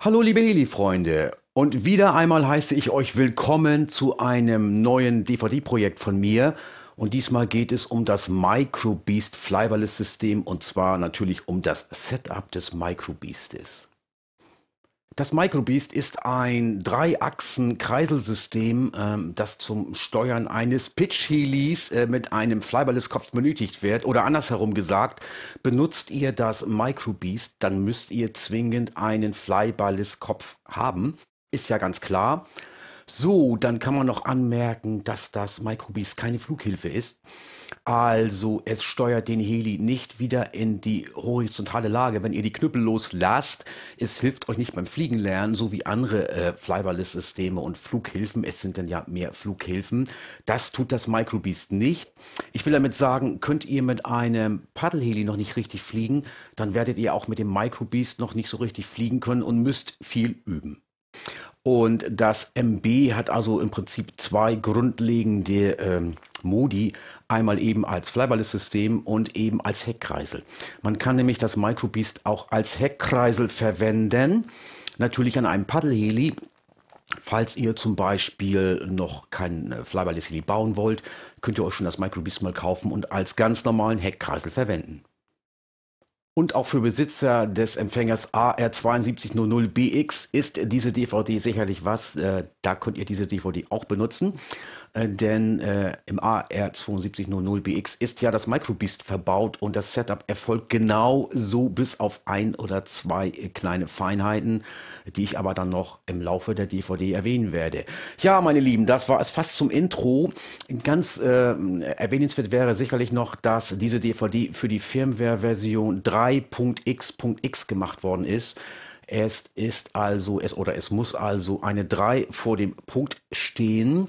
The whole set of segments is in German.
Hallo liebe Heli-Freunde und wieder einmal heiße ich euch willkommen zu einem neuen DVD-Projekt von mir und diesmal geht es um das Microbeast Flyberless System und zwar natürlich um das Setup des Microbeastes. Das Microbeast ist ein Dreiachsen-Kreiselsystem, ähm, das zum Steuern eines Pitch-Helis äh, mit einem Flyberless-Kopf benötigt wird. Oder andersherum gesagt, benutzt ihr das Microbeast, dann müsst ihr zwingend einen Flyberless-Kopf haben. Ist ja ganz klar. So, dann kann man noch anmerken, dass das MyCubis keine Flughilfe ist. Also es steuert den Heli nicht wieder in die horizontale Lage. Wenn ihr die Knüppel loslasst, es hilft euch nicht beim Fliegen lernen, so wie andere äh, Flyberless-Systeme und Flughilfen. Es sind dann ja mehr Flughilfen. Das tut das Microbeast nicht. Ich will damit sagen, könnt ihr mit einem Paddelheli noch nicht richtig fliegen, dann werdet ihr auch mit dem Microbeast noch nicht so richtig fliegen können und müsst viel üben. Und das MB hat also im Prinzip zwei grundlegende ähm, Modi, einmal eben als Flyberless-System und eben als Heckkreisel. Man kann nämlich das MicroBeast auch als Heckkreisel verwenden, natürlich an einem Paddelheli. Falls ihr zum Beispiel noch kein äh, Flyberless-Heli bauen wollt, könnt ihr euch schon das MicroBeast mal kaufen und als ganz normalen Heckkreisel verwenden und auch für Besitzer des Empfängers AR7200BX ist diese DVD sicherlich was. Äh, da könnt ihr diese DVD auch benutzen. Äh, denn äh, im AR7200BX ist ja das MicroBeast verbaut und das Setup erfolgt genau so bis auf ein oder zwei äh, kleine Feinheiten, die ich aber dann noch im Laufe der DVD erwähnen werde. Ja, meine Lieben, das war es fast zum Intro. Ganz äh, erwähnenswert wäre sicherlich noch, dass diese DVD für die Firmware-Version 3.x.x gemacht worden ist. Es ist also, es oder es muss also eine 3 vor dem Punkt stehen.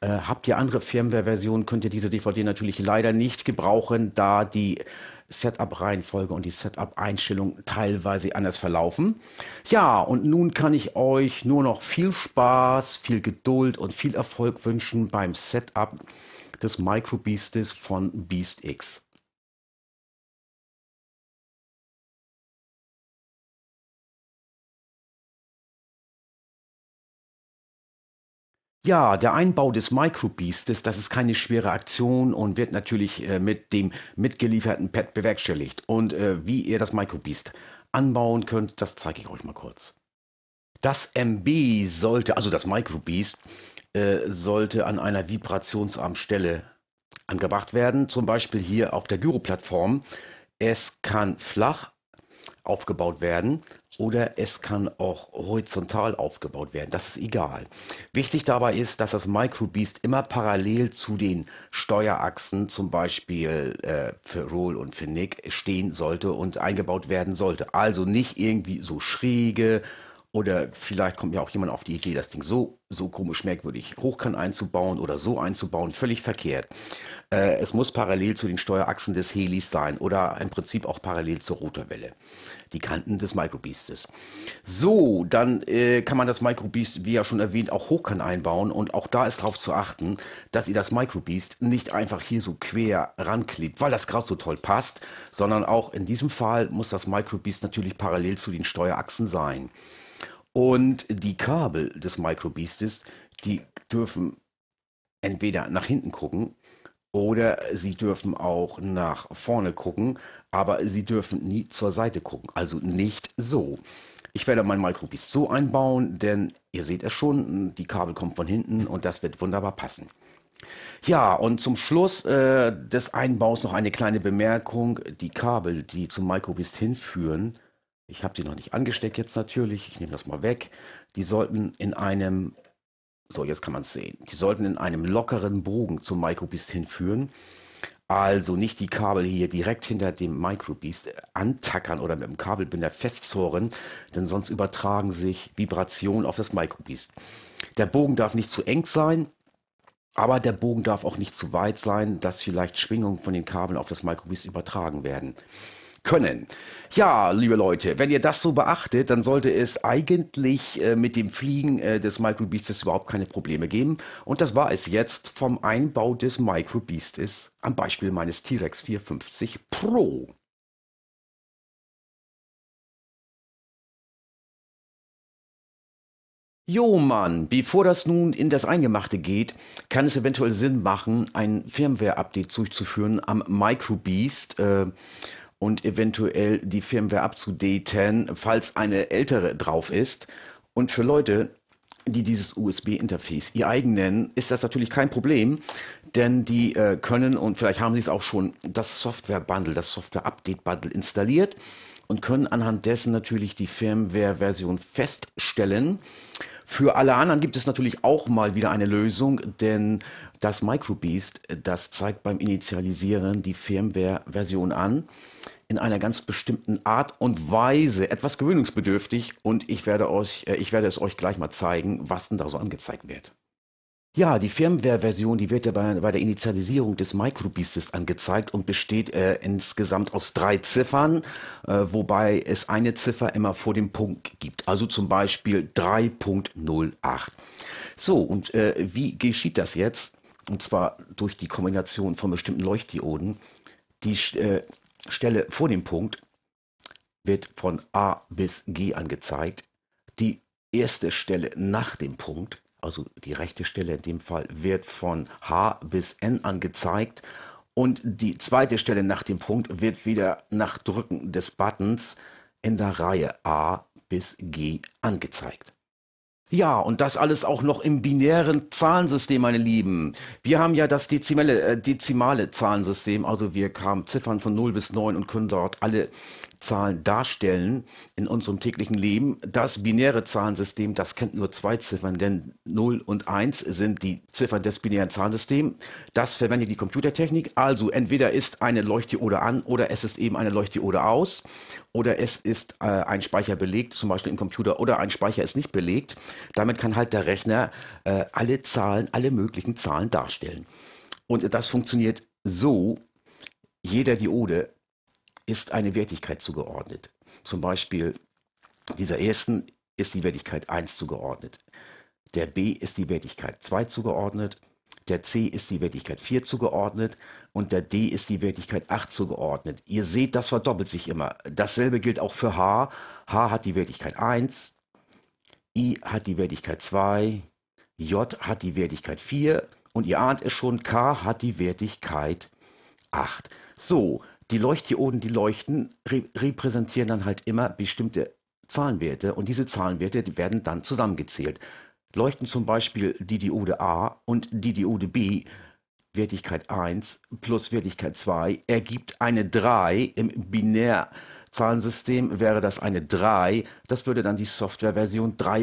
Äh, habt ihr andere Firmware-Versionen, könnt ihr diese DVD natürlich leider nicht gebrauchen, da die Setup-Reihenfolge und die Setup-Einstellung teilweise anders verlaufen. Ja, und nun kann ich euch nur noch viel Spaß, viel Geduld und viel Erfolg wünschen beim Setup des Microbeastes von BeastX. Ja, der Einbau des Microbeastes, das ist keine schwere Aktion und wird natürlich äh, mit dem mitgelieferten Pad bewerkstelligt. Und äh, wie ihr das Microbeast anbauen könnt, das zeige ich euch mal kurz. Das MB sollte, also das Microbeast, äh, sollte an einer vibrationsarmen Stelle angebracht werden, zum Beispiel hier auf der Gyro-Plattform. Es kann flach, aufgebaut werden oder es kann auch horizontal aufgebaut werden. Das ist egal. Wichtig dabei ist, dass das MicroBeast immer parallel zu den Steuerachsen, zum Beispiel äh, für Roll und für Nick, stehen sollte und eingebaut werden sollte. Also nicht irgendwie so schräge oder vielleicht kommt mir auch jemand auf die Idee, das Ding so, so komisch merkwürdig hochkant einzubauen oder so einzubauen, völlig verkehrt. Äh, es muss parallel zu den Steuerachsen des Helis sein oder im Prinzip auch parallel zur Rotorwelle. Die Kanten des Microbeastes. So, dann äh, kann man das Microbeast, wie ja schon erwähnt, auch hochkant einbauen und auch da ist darauf zu achten, dass ihr das Microbeast nicht einfach hier so quer ranklebt, weil das gerade so toll passt, sondern auch in diesem Fall muss das Microbeast natürlich parallel zu den Steuerachsen sein. Und die Kabel des Microbeastes, die dürfen entweder nach hinten gucken oder sie dürfen auch nach vorne gucken, aber sie dürfen nie zur Seite gucken. Also nicht so. Ich werde mein Microbeast so einbauen, denn ihr seht es schon, die Kabel kommen von hinten und das wird wunderbar passen. Ja, und zum Schluss äh, des Einbaus noch eine kleine Bemerkung. Die Kabel, die zum Microbeast hinführen, ich habe sie noch nicht angesteckt jetzt natürlich. Ich nehme das mal weg. Die sollten in einem, so jetzt kann man es sehen, die sollten in einem lockeren Bogen zum Microbeast hinführen. Also nicht die Kabel hier direkt hinter dem Microbeast äh, antackern oder mit dem Kabelbinder festzurren, denn sonst übertragen sich Vibrationen auf das Microbeast. Der Bogen darf nicht zu eng sein, aber der Bogen darf auch nicht zu weit sein, dass vielleicht Schwingungen von den Kabeln auf das Microbeast übertragen werden können. Ja, liebe Leute, wenn ihr das so beachtet, dann sollte es eigentlich äh, mit dem Fliegen äh, des Microbeastes überhaupt keine Probleme geben. Und das war es jetzt vom Einbau des Microbeastes am Beispiel meines T-Rex 450 Pro. Jo Mann, bevor das nun in das Eingemachte geht, kann es eventuell Sinn machen, ein Firmware-Update durchzuführen am Microbeast. Äh, und eventuell die Firmware abzudaten, falls eine ältere drauf ist. Und für Leute, die dieses USB-Interface ihr eigen nennen, ist das natürlich kein Problem, denn die äh, können, und vielleicht haben sie es auch schon, das Software-Bundle, das Software-Update-Bundle installiert und können anhand dessen natürlich die Firmware-Version feststellen. Für alle anderen gibt es natürlich auch mal wieder eine Lösung, denn das Microbeast, das zeigt beim Initialisieren die Firmware-Version an in einer ganz bestimmten Art und Weise, etwas gewöhnungsbedürftig und ich werde, euch, äh, ich werde es euch gleich mal zeigen, was denn da so angezeigt wird. Ja, die Firmware-Version, die wird ja bei, bei, der Initialisierung des MicroBeastes angezeigt und besteht äh, insgesamt aus drei Ziffern, äh, wobei es eine Ziffer immer vor dem Punkt gibt, also zum Beispiel 3.08. So, und äh, wie geschieht das jetzt? Und zwar durch die Kombination von bestimmten Leuchtdioden. Die äh, Stelle vor dem Punkt wird von A bis G angezeigt, die erste Stelle nach dem Punkt also die rechte Stelle in dem Fall, wird von H bis N angezeigt und die zweite Stelle nach dem Punkt wird wieder nach Drücken des Buttons in der Reihe A bis G angezeigt. Ja, und das alles auch noch im binären Zahlensystem, meine Lieben. Wir haben ja das dezimale, äh, dezimale Zahlensystem, also wir kamen Ziffern von 0 bis 9 und können dort alle Zahlen darstellen in unserem täglichen Leben. Das binäre Zahlensystem, das kennt nur zwei Ziffern, denn 0 und 1 sind die Ziffern des binären Zahlensystems. Das verwendet die Computertechnik. Also entweder ist eine Leuchtdiode an oder es ist eben eine Leuchtdiode aus oder es ist äh, ein Speicher belegt, zum Beispiel im Computer, oder ein Speicher ist nicht belegt. Damit kann halt der Rechner äh, alle Zahlen, alle möglichen Zahlen darstellen. Und das funktioniert so, jeder Diode ist eine Wertigkeit zugeordnet. Zum Beispiel dieser ersten ist die Wertigkeit 1 zugeordnet. Der B ist die Wertigkeit 2 zugeordnet. Der C ist die Wertigkeit 4 zugeordnet und der D ist die Wertigkeit 8 zugeordnet. Ihr seht, das verdoppelt sich immer. Dasselbe gilt auch für H. H hat die Wertigkeit 1, I hat die Wertigkeit 2, J hat die Wertigkeit 4 und ihr ahnt es schon, K hat die Wertigkeit 8. So, die Leuchtdioden, die leuchten, re repräsentieren dann halt immer bestimmte Zahlenwerte und diese Zahlenwerte die werden dann zusammengezählt. Leuchten zum Beispiel die Diode A und die Diode B, Wertigkeit 1 plus Wertigkeit 2 ergibt eine 3 im Binärzahlensystem wäre das eine 3, das würde dann die Softwareversion 3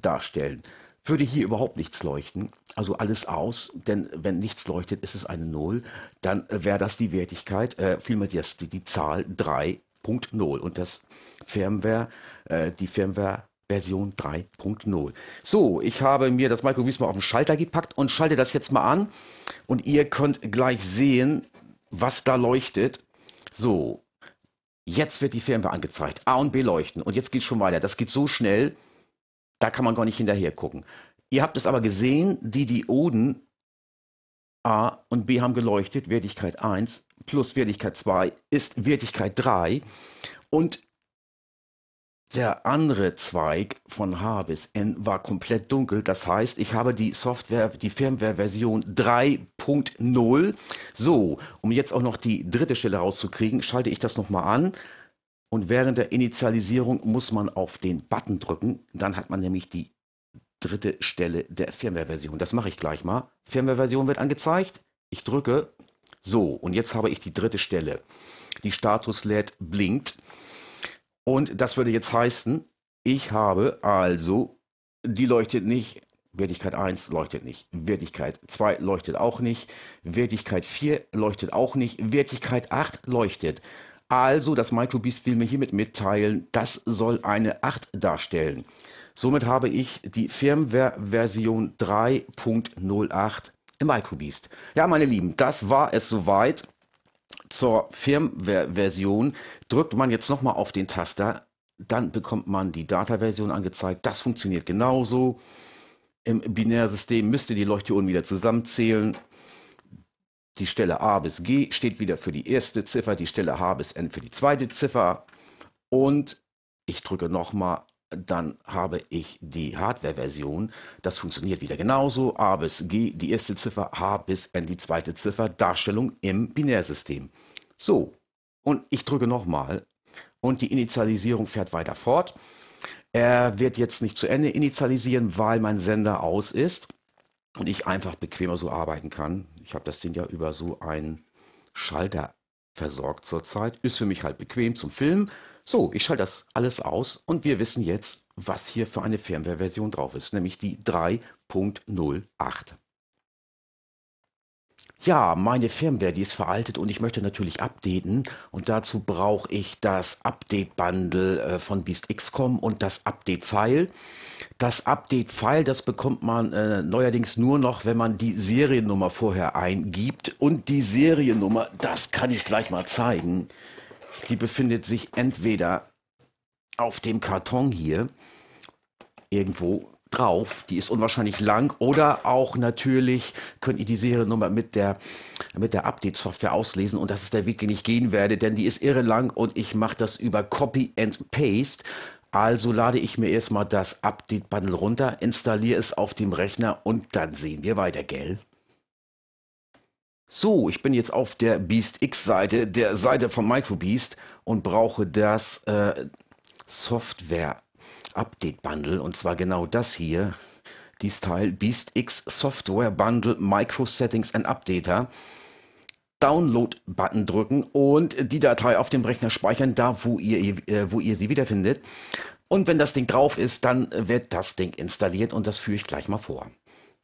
darstellen. Würde hier überhaupt nichts leuchten, also alles aus, denn wenn nichts leuchtet, ist es eine Null, dann äh, wäre das die Wertigkeit, äh, vielmehr die, die Zahl 3.0 und das Firmware, äh, die Firmware Version 3.0. So, ich habe mir das Microviz mal auf den Schalter gepackt und schalte das jetzt mal an und ihr könnt gleich sehen, was da leuchtet. So, jetzt wird die Firmware angezeigt. A und B leuchten und jetzt geht es schon weiter. Das geht so schnell, da kann man gar nicht hinterher gucken. Ihr habt es aber gesehen, die Dioden A und B haben geleuchtet, Wertigkeit 1 plus Wertigkeit 2 ist Wertigkeit 3 und der andere Zweig von H bis N war komplett dunkel. Das heißt, ich habe die Software, die Firmware-Version 3.0. So, um jetzt auch noch die dritte Stelle rauszukriegen, schalte ich das nochmal an. Und während der Initialisierung muss man auf den Button drücken. Dann hat man nämlich die dritte Stelle der Firmware-Version. Das mache ich gleich mal. Firmware-Version wird angezeigt. Ich drücke. So, und jetzt habe ich die dritte Stelle. Die Status-LED blinkt. Und das würde jetzt heißen, ich habe also, die leuchtet nicht, Wertigkeit 1 leuchtet nicht, Wertigkeit 2 leuchtet auch nicht, Wertigkeit 4 leuchtet auch nicht, Wertigkeit 8 leuchtet. Also, das MicroBeast will mir hiermit mitteilen, das soll eine 8 darstellen. Somit habe ich die Firmware Version 3.08 im MicroBeast. Ja, meine Lieben, das war es soweit zur Firmware-Version. Drückt man jetzt nochmal auf den Taster, dann bekommt man die Data-Version angezeigt. Das funktioniert genauso. Im Binärsystem müsst ihr die Leuchtdioden wieder zusammenzählen. Die Stelle A bis G steht wieder für die erste Ziffer, die Stelle H bis N für die zweite Ziffer. Und ich drücke nochmal dann habe ich die Hardware-Version. Das funktioniert wieder genauso. A bis G, die erste Ziffer, H bis N, die zweite Ziffer. Darstellung im Binärsystem. So, und ich drücke nochmal und die Initialisierung fährt weiter fort. Er wird jetzt nicht zu Ende initialisieren, weil mein Sender aus ist und ich einfach bequemer so arbeiten kann. Ich habe das Ding ja über so einen Schalter versorgt zurzeit. Ist für mich halt bequem zum Filmen so, ich schalte das alles aus und wir wissen jetzt, was hier für eine Firmware-Version drauf ist, nämlich die 3.08. Ja, meine Firmware, die ist veraltet und ich möchte natürlich updaten. Und dazu brauche ich das Update-Bundle äh, von BeastXCom und das Update-File. Das Update-File, das bekommt man äh, neuerdings nur noch, wenn man die Seriennummer vorher eingibt. Und die Seriennummer, das kann ich gleich mal zeigen die befindet sich entweder auf dem Karton hier irgendwo drauf. Die ist unwahrscheinlich lang. Oder auch natürlich könnt ihr die Seriennummer mit der, mit der Update-Software auslesen. Und das ist der Weg, den ich gehen werde, denn die ist irre lang und ich mache das über Copy and Paste. Also lade ich mir erstmal das Update-Bundle runter, installiere es auf dem Rechner und dann sehen wir weiter, gell? So, ich bin jetzt auf der Beast X Seite, der Seite von Microbeast und brauche das äh, Software Update Bundle und zwar genau das hier. Dies Teil Beast X Software Bundle Micro Settings and Updater. Download Button drücken und die Datei auf dem Rechner speichern, da wo ihr, äh, wo ihr sie wiederfindet. Und wenn das Ding drauf ist, dann äh, wird das Ding installiert und das führe ich gleich mal vor.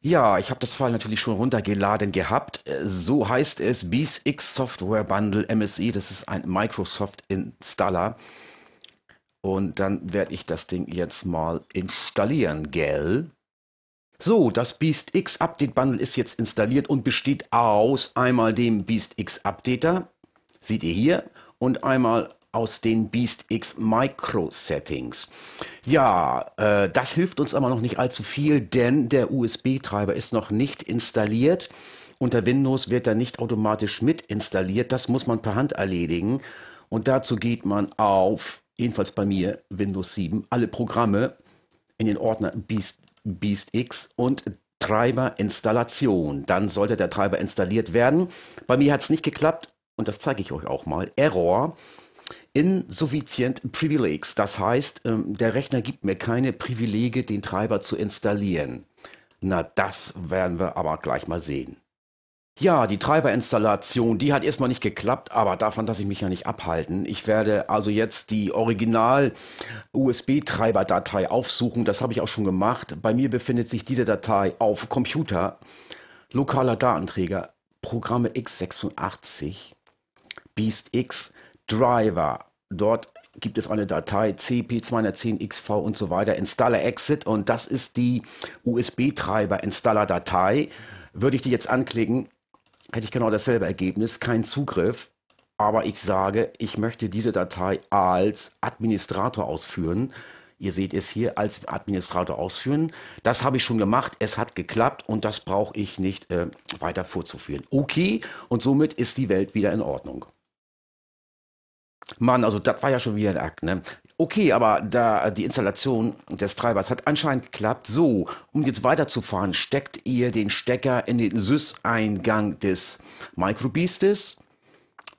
Ja, ich habe das File natürlich schon runtergeladen gehabt. Äh, so heißt es BSX Software Bundle MSI. Das ist ein Microsoft Installer. Und dann werde ich das Ding jetzt mal installieren, gell? So, das BeastX Update Bundle ist jetzt installiert und besteht aus einmal dem BeastX Updater, seht ihr hier, und einmal aus den Beast X Micro Settings. Ja, äh, das hilft uns aber noch nicht allzu viel, denn der USB-Treiber ist noch nicht installiert. Unter Windows wird er nicht automatisch mit installiert. Das muss man per Hand erledigen. Und dazu geht man auf, jedenfalls bei mir, Windows 7, alle Programme in den Ordner Beast, Beast X und Treiber Installation. Dann sollte der Treiber installiert werden. Bei mir hat es nicht geklappt und das zeige ich euch auch mal. Error insuffizient Privileges, Das heißt, ähm, der Rechner gibt mir keine Privilege, den Treiber zu installieren. Na, das werden wir aber gleich mal sehen. Ja, die Treiberinstallation, die hat erstmal nicht geklappt, aber davon lasse ich mich ja nicht abhalten. Ich werde also jetzt die original usb treiber datei aufsuchen. Das habe ich auch schon gemacht. Bei mir befindet sich diese Datei auf Computer, lokaler Datenträger, Programme x86, BeastX, Driver. Dort gibt es eine Datei cp210xv und so weiter, Installer Exit und das ist die USB-Treiber Installer Datei. Würde ich die jetzt anklicken, hätte ich genau dasselbe Ergebnis, kein Zugriff, aber ich sage, ich möchte diese Datei als Administrator ausführen. Ihr seht es hier als Administrator ausführen. Das habe ich schon gemacht. Es hat geklappt und das brauche ich nicht äh, weiter vorzuführen. Okay, und somit ist die Welt wieder in Ordnung. Mann, also das war ja schon wieder ein Akt, ne? Okay, aber da die Installation des Treibers hat anscheinend geklappt. So, um jetzt weiterzufahren, steckt ihr den Stecker in den Sys-Eingang des Microbeastes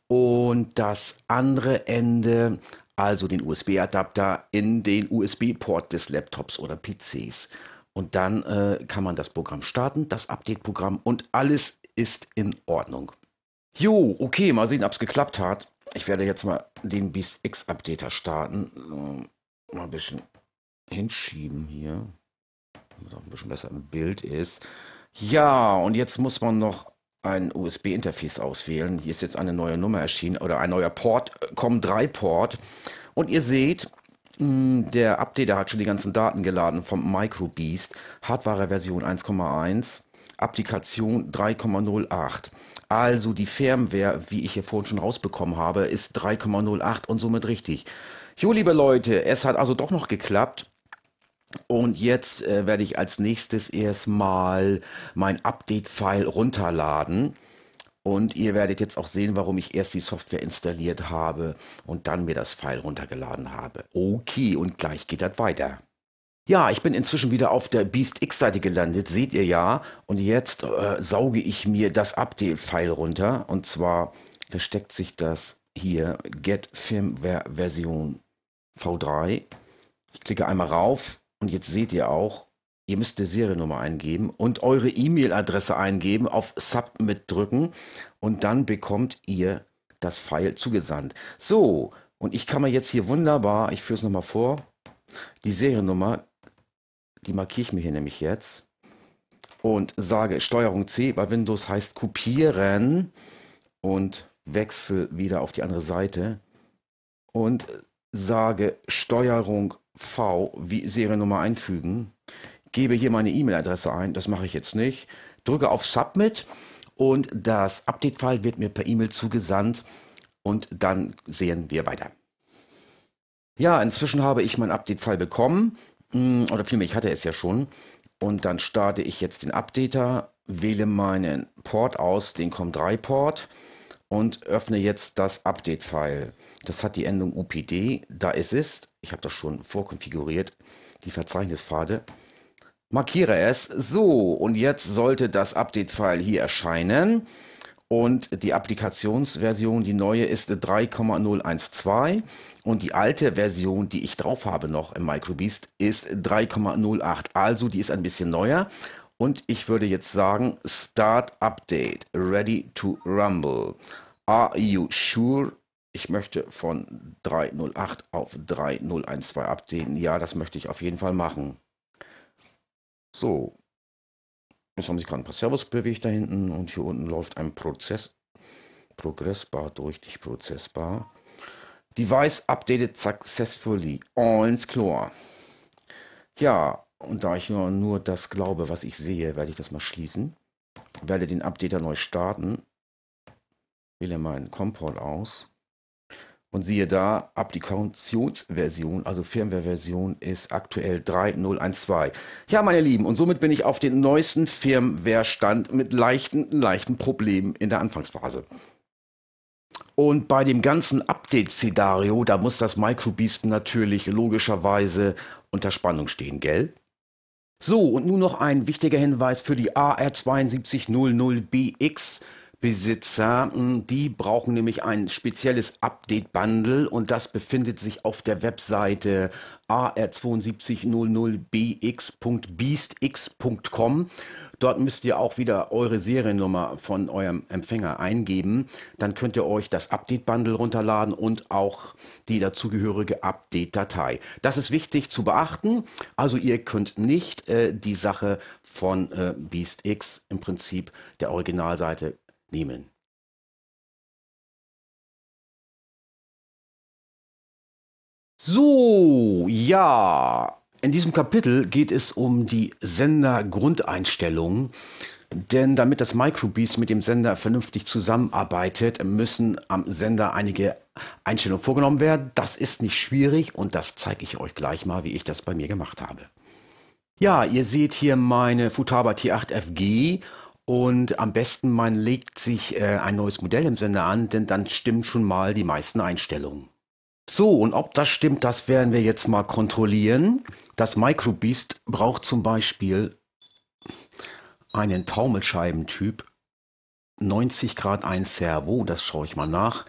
und das andere Ende, also den USB-Adapter, in den USB-Port des Laptops oder PCs. Und dann äh, kann man das Programm starten, das Update-Programm und alles ist in Ordnung. Jo, okay, mal sehen, ob es geklappt hat. Ich werde jetzt mal den Beast X Updater starten. mal ein bisschen hinschieben hier. Damit es auch ein bisschen besser im Bild ist. Ja, und jetzt muss man noch ein USB-Interface auswählen. Hier ist jetzt eine neue Nummer erschienen oder ein neuer Port, COM3-Port. Äh, und ihr seht, hm, der Updater hat schon die ganzen Daten geladen vom MicroBeast, Hardware-Version 1,1. Applikation 3,08. Also die Firmware, wie ich hier vorhin schon rausbekommen habe, ist 3,08 und somit richtig. Jo, liebe Leute, es hat also doch noch geklappt. Und jetzt äh, werde ich als nächstes erstmal mein Update-File runterladen. Und ihr werdet jetzt auch sehen, warum ich erst die Software installiert habe und dann mir das File runtergeladen habe. Okay, und gleich geht das weiter. Ja, ich bin inzwischen wieder auf der Beast X-Seite gelandet, seht ihr ja. Und jetzt äh, sauge ich mir das Update-File runter. Und zwar versteckt sich das hier, Get Firmware Version V3. Ich klicke einmal rauf und jetzt seht ihr auch, ihr müsst eine Seriennummer eingeben und eure E-Mail-Adresse eingeben, auf Submit drücken und dann bekommt ihr das File zugesandt. So, und ich kann mir jetzt hier wunderbar, ich führe es nochmal vor, die Seriennummer die markiere ich mir hier nämlich jetzt. Und sage Steuerung C. Bei Windows heißt kopieren. Und wechsle wieder auf die andere Seite. Und sage Steuerung V wie Seriennummer einfügen. Gebe hier meine E-Mail-Adresse ein. Das mache ich jetzt nicht. Drücke auf Submit. Und das Update-File wird mir per E-Mail zugesandt. Und dann sehen wir weiter. Ja, inzwischen habe ich mein Update-File bekommen. Mm, oder vielmehr, ich hatte es ja schon. Und dann starte ich jetzt den Updater, wähle meinen Port aus, den COM3-Port und öffne jetzt das Update-File. Das hat die Endung UPD, da ist es. Ich habe das schon vorkonfiguriert, die Verzeichnispfade. Markiere es. So, und jetzt sollte das Update-File hier erscheinen. Und die Applikationsversion, die neue, ist 3,012 und die alte Version, die ich drauf habe noch im MicroBeast, ist 3,08. Also die ist ein bisschen neuer. Und ich würde jetzt sagen, Start Update, ready to rumble. Are you sure? Ich möchte von 308 auf 3012 updaten. Ja, das möchte ich auf jeden Fall machen. So, Jetzt haben sich gerade ein paar Servos bewegt da hinten und hier unten läuft ein Prozess. Progressbar durch dich, Prozessbar. Device updated successfully. All ins Chlor. Ja, und da ich nur, nur das glaube, was ich sehe, werde ich das mal schließen. Werde den Updater neu starten. Wähle meinen Comport aus. Und siehe da, Applikationsversion, also Firmware-Version, ist aktuell 3.0.1.2. Ja, meine Lieben, und somit bin ich auf den neuesten Firmware-Stand mit leichten, leichten Problemen in der Anfangsphase. Und bei dem ganzen Update-Szenario, da muss das Microbeast natürlich logischerweise unter Spannung stehen, gell? So, und nun noch ein wichtiger Hinweis für die AR7200BX. Besitzer, hm, die brauchen nämlich ein spezielles Update-Bundle und das befindet sich auf der Webseite ar7200bx.beastx.com. E Dort müsst ihr auch wieder eure Seriennummer von eurem Empfänger eingeben. Dann könnt ihr euch das Update-Bundle runterladen und auch die dazugehörige Update-Datei. Das ist wichtig zu beachten. Also ihr könnt nicht äh, die Sache von äh, BeastX im Prinzip der Originalseite nehmen So, ja, in diesem Kapitel geht es um die Sendergrundeinstellungen. Denn damit das Microbeast mit dem Sender vernünftig zusammenarbeitet, müssen am Sender einige Einstellungen vorgenommen werden. Das ist nicht schwierig und das zeige ich euch gleich mal, wie ich das bei mir gemacht habe. Ja, ihr seht hier meine Futaba T8FG und am besten man legt sich äh, ein neues Modell im Sender an, denn dann stimmen schon mal die meisten Einstellungen. So, und ob das stimmt, das werden wir jetzt mal kontrollieren. Das Microbeast braucht zum Beispiel einen Taumelscheibentyp 90 Grad 1 Servo, das schaue ich mal nach.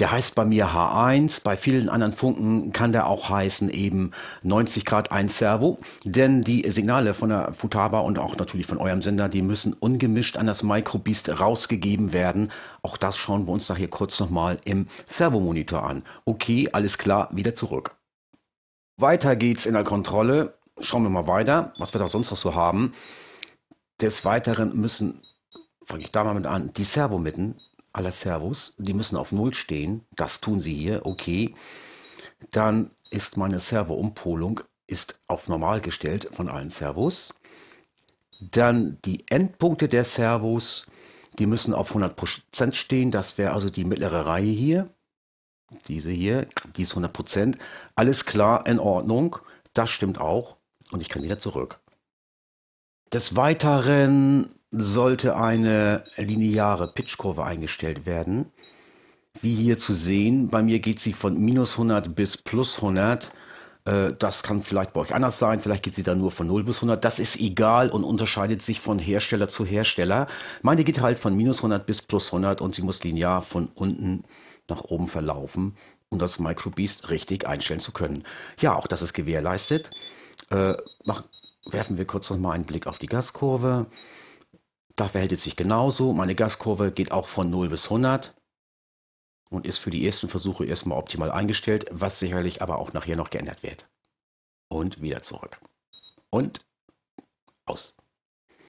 Der heißt bei mir H1, bei vielen anderen Funken kann der auch heißen eben 90 Grad 1 Servo, denn die Signale von der Futaba und auch natürlich von eurem Sender, die müssen ungemischt an das Microbeast rausgegeben werden. Auch das schauen wir uns nachher kurz nochmal im Servomonitor an. Okay, alles klar, wieder zurück. Weiter geht's in der Kontrolle. Schauen wir mal weiter, was wir da sonst noch so haben. Des Weiteren müssen fange ich da mal mit an, die Servomitten aller Servos, die müssen auf Null stehen, das tun sie hier, okay. Dann ist meine Servo-Umpolung ist auf normal gestellt von allen Servos. Dann die Endpunkte der Servos, die müssen auf 100% stehen, das wäre also die mittlere Reihe hier. Diese hier, die ist 100%. Alles klar, in Ordnung, das stimmt auch und ich kann wieder zurück. Des Weiteren sollte eine lineare Pitchkurve eingestellt werden. Wie hier zu sehen, bei mir geht sie von minus 100 bis plus 100. Äh, das kann vielleicht bei euch anders sein, vielleicht geht sie dann nur von 0 bis 100. Das ist egal und unterscheidet sich von Hersteller zu Hersteller. Meine geht halt von minus 100 bis plus 100 und sie muss linear von unten nach oben verlaufen, um das Microbeast richtig einstellen zu können. Ja, auch das ist gewährleistet. Äh, mach, werfen wir kurz nochmal einen Blick auf die Gaskurve. Da verhält es sich genauso. Meine Gaskurve geht auch von 0 bis 100 und ist für die ersten Versuche erstmal optimal eingestellt, was sicherlich aber auch nachher noch geändert wird. Und wieder zurück. Und aus.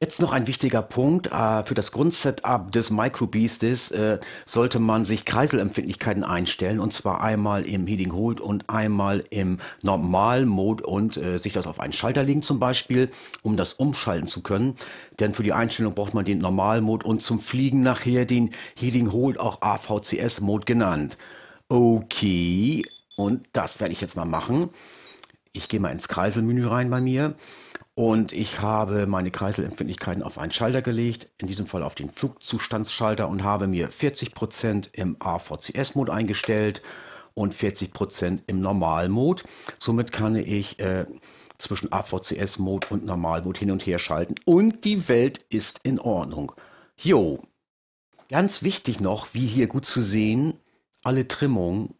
Jetzt noch ein wichtiger Punkt äh, für das Grundsetup des MicroBeastes äh, sollte man sich Kreiselempfindlichkeiten einstellen und zwar einmal im Heating Hold und einmal im Normal-Mode und äh, sich das auf einen Schalter legen zum Beispiel, um das umschalten zu können. Denn für die Einstellung braucht man den Normal-Mode und zum Fliegen nachher den Heating Hold, auch AVCS-Mode genannt. Okay, und das werde ich jetzt mal machen. Ich gehe mal ins Kreiselmenü rein bei mir und ich habe meine Kreiselempfindlichkeiten auf einen Schalter gelegt, in diesem Fall auf den Flugzustandsschalter und habe mir 40% im AVCS-Mode eingestellt und 40% im Normal-Mode. Somit kann ich äh, zwischen AVCS-Mode und Normal-Mode hin und her schalten und die Welt ist in Ordnung. Jo, ganz wichtig noch, wie hier gut zu sehen, alle Trimmungen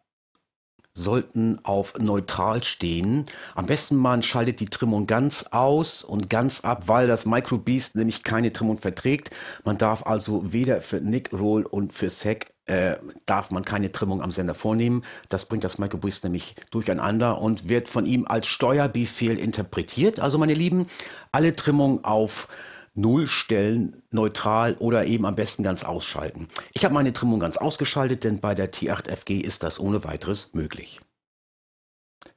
sollten auf neutral stehen. Am besten man schaltet die Trimmung ganz aus und ganz ab, weil das Microbeast nämlich keine Trimmung verträgt. Man darf also weder für Nick Roll und für Sack äh, darf man keine Trimmung am Sender vornehmen. Das bringt das Microbeast nämlich durcheinander und wird von ihm als Steuerbefehl interpretiert. Also meine Lieben, alle Trimmung auf äh, Null stellen, neutral oder eben am besten ganz ausschalten. Ich habe meine Trimmung ganz ausgeschaltet, denn bei der T8FG ist das ohne weiteres möglich.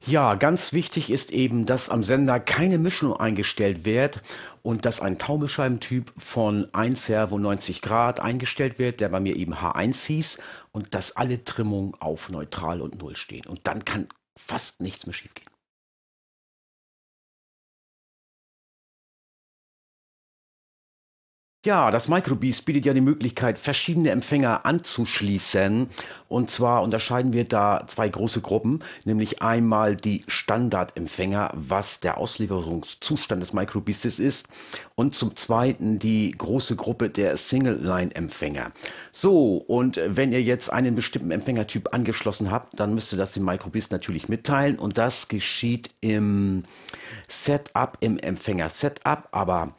Ja, ganz wichtig ist eben, dass am Sender keine Mischung eingestellt wird und dass ein Taumelscheibentyp von 1 Servo 90 Grad eingestellt wird, der bei mir eben H1 hieß und dass alle Trimmungen auf neutral und null stehen. Und dann kann fast nichts mehr schiefgehen. Ja, das MicroBeast bietet ja die Möglichkeit, verschiedene Empfänger anzuschließen. Und zwar unterscheiden wir da zwei große Gruppen, nämlich einmal die Standardempfänger, was der Auslieferungszustand des MicroBeastes ist, und zum zweiten die große Gruppe der Single-Line-Empfänger. So, und wenn ihr jetzt einen bestimmten Empfängertyp angeschlossen habt, dann müsst ihr das dem MicroBeast natürlich mitteilen. Und das geschieht im Setup, im Empfänger-Setup, aber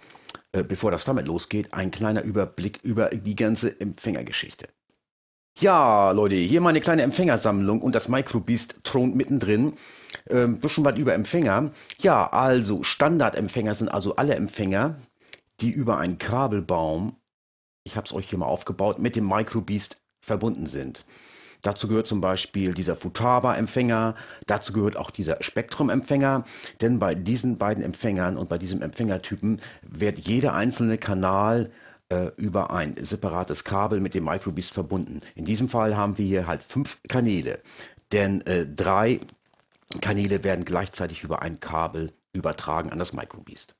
äh, bevor das damit losgeht, ein kleiner Überblick über die ganze Empfängergeschichte. Ja, Leute, hier meine kleine Empfängersammlung und das Microbeast thront mittendrin. Ähm, schon was über Empfänger. Ja, also Standardempfänger sind also alle Empfänger, die über einen Kabelbaum, ich habe es euch hier mal aufgebaut, mit dem Microbeast verbunden sind. Dazu gehört zum Beispiel dieser Futaba-Empfänger, dazu gehört auch dieser Spektrum-Empfänger, denn bei diesen beiden Empfängern und bei diesem Empfängertypen wird jeder einzelne Kanal äh, über ein separates Kabel mit dem Microbeast verbunden. In diesem Fall haben wir hier halt fünf Kanäle, denn äh, drei Kanäle werden gleichzeitig über ein Kabel übertragen an das Microbeast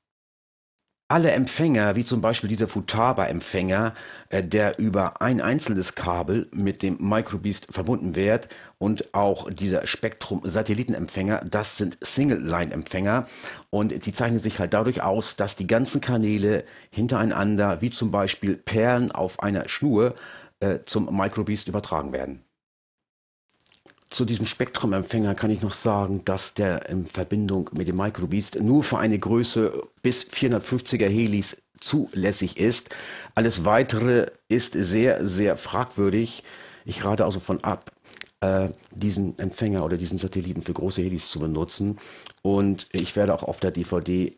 alle Empfänger, wie zum Beispiel dieser Futaba-Empfänger, äh, der über ein einzelnes Kabel mit dem Microbeast verbunden wird, und auch dieser Spektrum-Satellitenempfänger, das sind Single-Line-Empfänger und die zeichnen sich halt dadurch aus, dass die ganzen Kanäle hintereinander, wie zum Beispiel Perlen auf einer Schnur, äh, zum Microbeast übertragen werden zu diesem Spektrumempfänger kann ich noch sagen, dass der in Verbindung mit dem Microbeast nur für eine Größe bis 450er Helis zulässig ist. Alles weitere ist sehr, sehr fragwürdig. Ich rate also von ab, äh, diesen Empfänger oder diesen Satelliten für große Helis zu benutzen. Und ich werde auch auf der DVD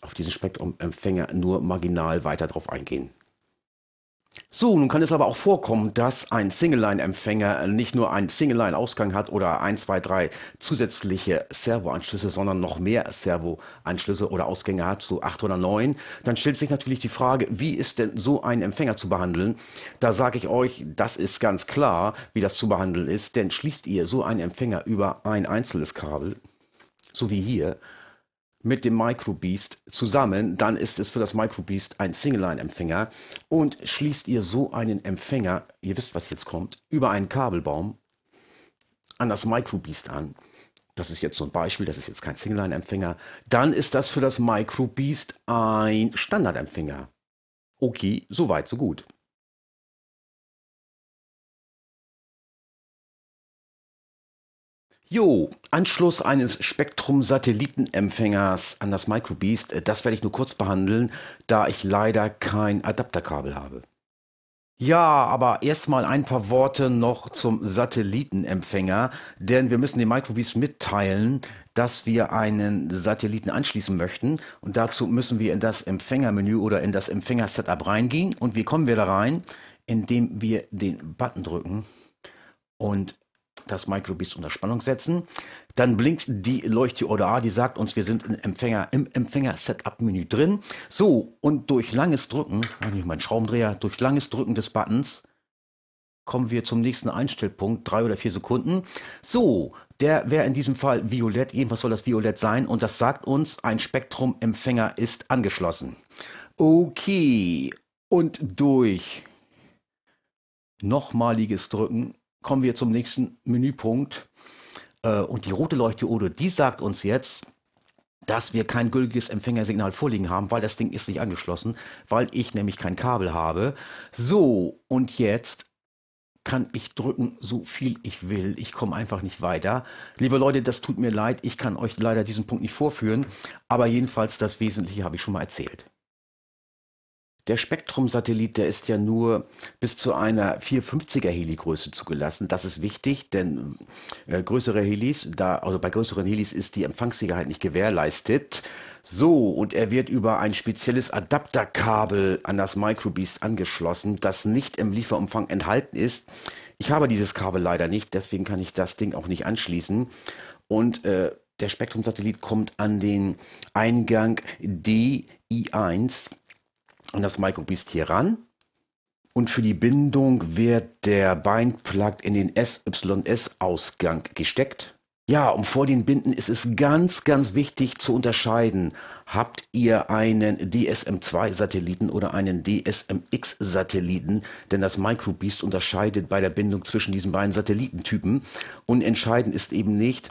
auf diesen Spektrumempfänger nur marginal weiter drauf eingehen. So, nun kann es aber auch vorkommen, dass ein Single-Line-Empfänger nicht nur einen Single-Line-Ausgang hat oder ein, zwei, drei zusätzliche Servo-Anschlüsse, sondern noch mehr Servo-Anschlüsse oder Ausgänge hat, so acht oder neun. Dann stellt sich natürlich die Frage, wie ist denn so ein Empfänger zu behandeln? Da sage ich euch, das ist ganz klar, wie das zu behandeln ist, denn schließt ihr so einen Empfänger über ein einzelnes Kabel, so wie hier, mit dem Microbeast zusammen, dann ist es für das Microbeast ein Single-Line-Empfänger und schließt ihr so einen Empfänger, ihr wisst, was jetzt kommt, über einen Kabelbaum an das Microbeast an. Das ist jetzt so ein Beispiel, das ist jetzt kein Single-Line-Empfänger. Dann ist das für das Microbeast ein Standard-Empfänger. Okay, soweit, so gut. Jo, Anschluss eines Spektrum-Satellitenempfängers an das MicroBeast, äh, das werde ich nur kurz behandeln, da ich leider kein Adapterkabel habe. Ja, aber erstmal ein paar Worte noch zum Satellitenempfänger, denn wir müssen dem MicroBeast mitteilen, dass wir einen Satelliten anschließen möchten und dazu müssen wir in das Empfängermenü oder in das Empfänger-Setup reingehen und wie kommen wir da rein? Indem wir den Button drücken und das Microbeast unter Spannung setzen. Dann blinkt die Leuchte oder A, die sagt uns, wir sind im Empfänger, im Empfänger-Setup-Menü drin. So, und durch langes Drücken, ah, nicht mein Schraubendreher, durch langes Drücken des Buttons kommen wir zum nächsten Einstellpunkt, drei oder vier Sekunden. So, der wäre in diesem Fall violett, jedenfalls soll das violett sein und das sagt uns, ein Spektrum Empfänger ist angeschlossen. Okay, und durch nochmaliges Drücken kommen wir zum nächsten Menüpunkt. Äh, und die rote Leuchte Odo, die sagt uns jetzt, dass wir kein gültiges Empfängersignal vorliegen haben, weil das Ding ist nicht angeschlossen, weil ich nämlich kein Kabel habe. So, und jetzt kann ich drücken, so viel ich will. Ich komme einfach nicht weiter. Liebe Leute, das tut mir leid. Ich kann euch leider diesen Punkt nicht vorführen. Aber jedenfalls, das Wesentliche habe ich schon mal erzählt. Der Spektrum-Satellit, der ist ja nur bis zu einer 450er Heli-Größe zugelassen. Das ist wichtig, denn äh, größere Helis, da, also bei größeren Helis ist die Empfangssicherheit nicht gewährleistet. So, und er wird über ein spezielles Adapterkabel an das Microbeast angeschlossen, das nicht im Lieferumfang enthalten ist. Ich habe dieses Kabel leider nicht, deswegen kann ich das Ding auch nicht anschließen. Und äh, der Spektrum-Satellit kommt an den Eingang DI1 an das MicroBeast hier ran. Und für die Bindung wird der Beinplug in den SYS-Ausgang gesteckt. Ja, und vor den Binden ist es ganz, ganz wichtig zu unterscheiden. Habt ihr einen DSM-2-Satelliten oder einen DSM-X-Satelliten? Denn das MicroBeast unterscheidet bei der Bindung zwischen diesen beiden Satellitentypen. Und entscheidend ist eben nicht,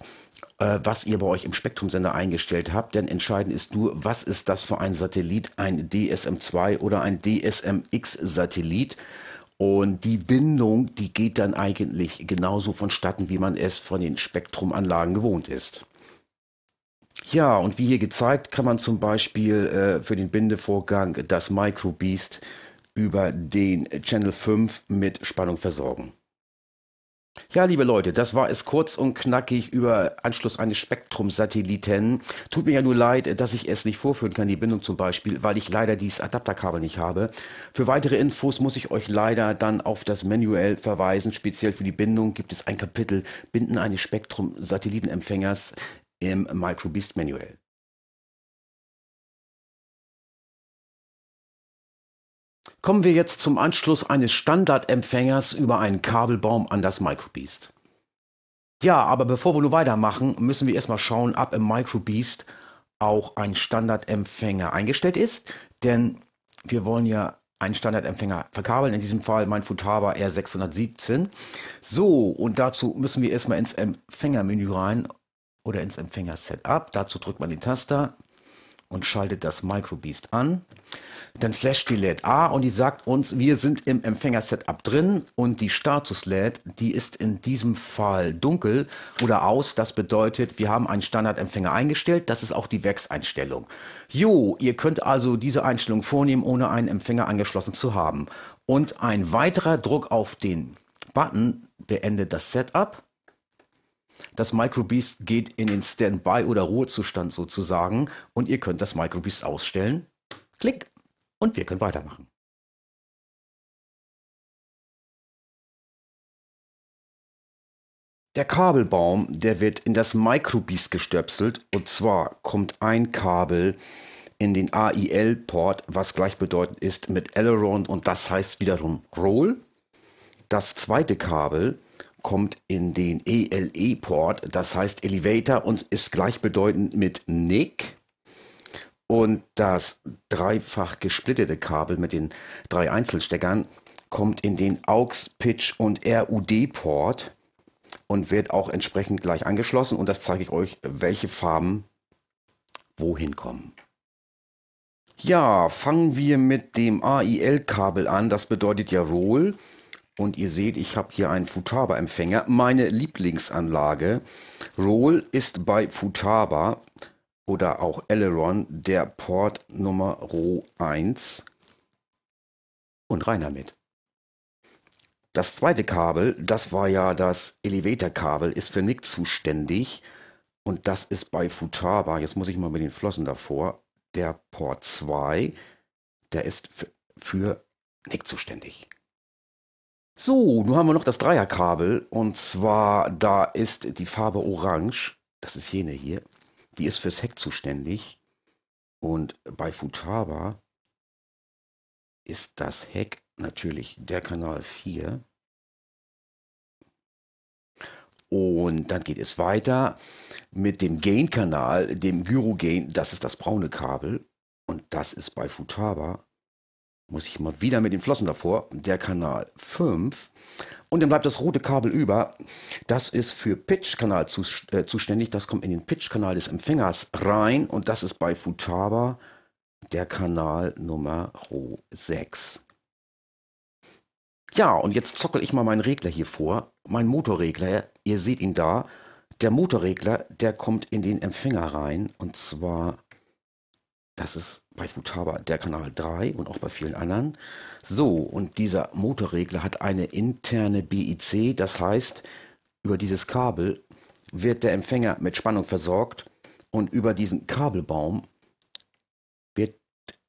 äh, was ihr bei euch im Spektrumsender eingestellt habt, denn entscheidend ist nur, was ist das für ein Satellit, ein DSM-2 oder ein DSM-X-Satellit. Und die Bindung, die geht dann eigentlich genauso vonstatten, wie man es von den Spektrumanlagen gewohnt ist. Ja, und wie hier gezeigt, kann man zum Beispiel äh, für den Bindevorgang das MicroBeast über den Channel 5 mit Spannung versorgen. Ja, liebe Leute, das war es kurz und knackig über Anschluss eines Spektrum-Satelliten. Tut mir ja nur leid, dass ich es nicht vorführen kann, die Bindung zum Beispiel, weil ich leider dieses Adapterkabel nicht habe. Für weitere Infos muss ich euch leider dann auf das Manual verweisen. Speziell für die Bindung gibt es ein Kapitel Binden eines Spektrum-Satellitenempfängers im MicroBeast Manual. kommen wir jetzt zum Anschluss eines Standardempfängers über einen Kabelbaum an das MicroBeast. Ja, aber bevor wir nur weitermachen, müssen wir erstmal schauen, ob im MicroBeast auch ein Standardempfänger eingestellt ist, denn wir wollen ja einen Standardempfänger verkabeln, in diesem Fall mein Futaba R617. So, und dazu müssen wir erstmal ins Empfängermenü rein oder ins Empfänger-Setup. Dazu drückt man den Taster, und schaltet das Microbeast an. Dann flasht die LED A und die sagt uns, wir sind im Empfänger-Setup drin und die Status-LED, die ist in diesem Fall dunkel oder aus. Das bedeutet, wir haben einen Standardempfänger eingestellt. Das ist auch die Werkseinstellung. Jo, ihr könnt also diese Einstellung vornehmen, ohne einen Empfänger angeschlossen zu haben. Und ein weiterer Druck auf den Button beendet das Setup. Das Microbeast geht in den Standby oder Ruhezustand sozusagen und ihr könnt das Microbeast ausstellen. Klick und wir können weitermachen. Der Kabelbaum, der wird in das Microbeast gestöpselt und zwar kommt ein Kabel in den AIL-Port, was gleichbedeutend ist mit Aileron und das heißt wiederum Roll. Das zweite Kabel kommt in den ELE-Port, das heißt Elevator und ist gleichbedeutend mit NIC. Und das dreifach gesplittete Kabel mit den drei Einzelsteckern kommt in den AUX, Pitch und RUD-Port und wird auch entsprechend gleich angeschlossen. Und das zeige ich euch, welche Farben wohin kommen. Ja, fangen wir mit dem AIL-Kabel an. Das bedeutet ja wohl. Und ihr seht, ich habe hier einen Futaba-Empfänger. Meine Lieblingsanlage. Roll ist bei Futaba oder auch Aileron der Port Nummer Roh 1. Und rein damit. Das zweite Kabel, das war ja das Elevator-Kabel, ist für Nick zuständig. Und das ist bei Futaba, jetzt muss ich mal mit den Flossen davor, der Port 2, der ist für Nick zuständig. So, nun haben wir noch das Dreierkabel. Und zwar, da ist die Farbe Orange. Das ist jene hier. Die ist fürs Heck zuständig. Und bei Futaba ist das Heck natürlich der Kanal 4. Und dann geht es weiter mit dem Gain-Kanal, dem Gyro-Gain. Das ist das braune Kabel. Und das ist bei Futaba muss ich mal wieder mit den Flossen davor, der Kanal 5. Und dann bleibt das rote Kabel über. Das ist für Pitch-Kanal zu, äh, zuständig. Das kommt in den Pitch-Kanal des Empfängers rein. Und das ist bei Futaba der Kanal Nummer 6. Ja, und jetzt zockel ich mal meinen Regler hier vor. Mein Motorregler, ihr seht ihn da. Der Motorregler, der kommt in den Empfänger rein. Und zwar, das ist bei Futaba der Kanal 3 und auch bei vielen anderen. So, und dieser Motorregler hat eine interne BIC, das heißt, über dieses Kabel wird der Empfänger mit Spannung versorgt und über diesen Kabelbaum wird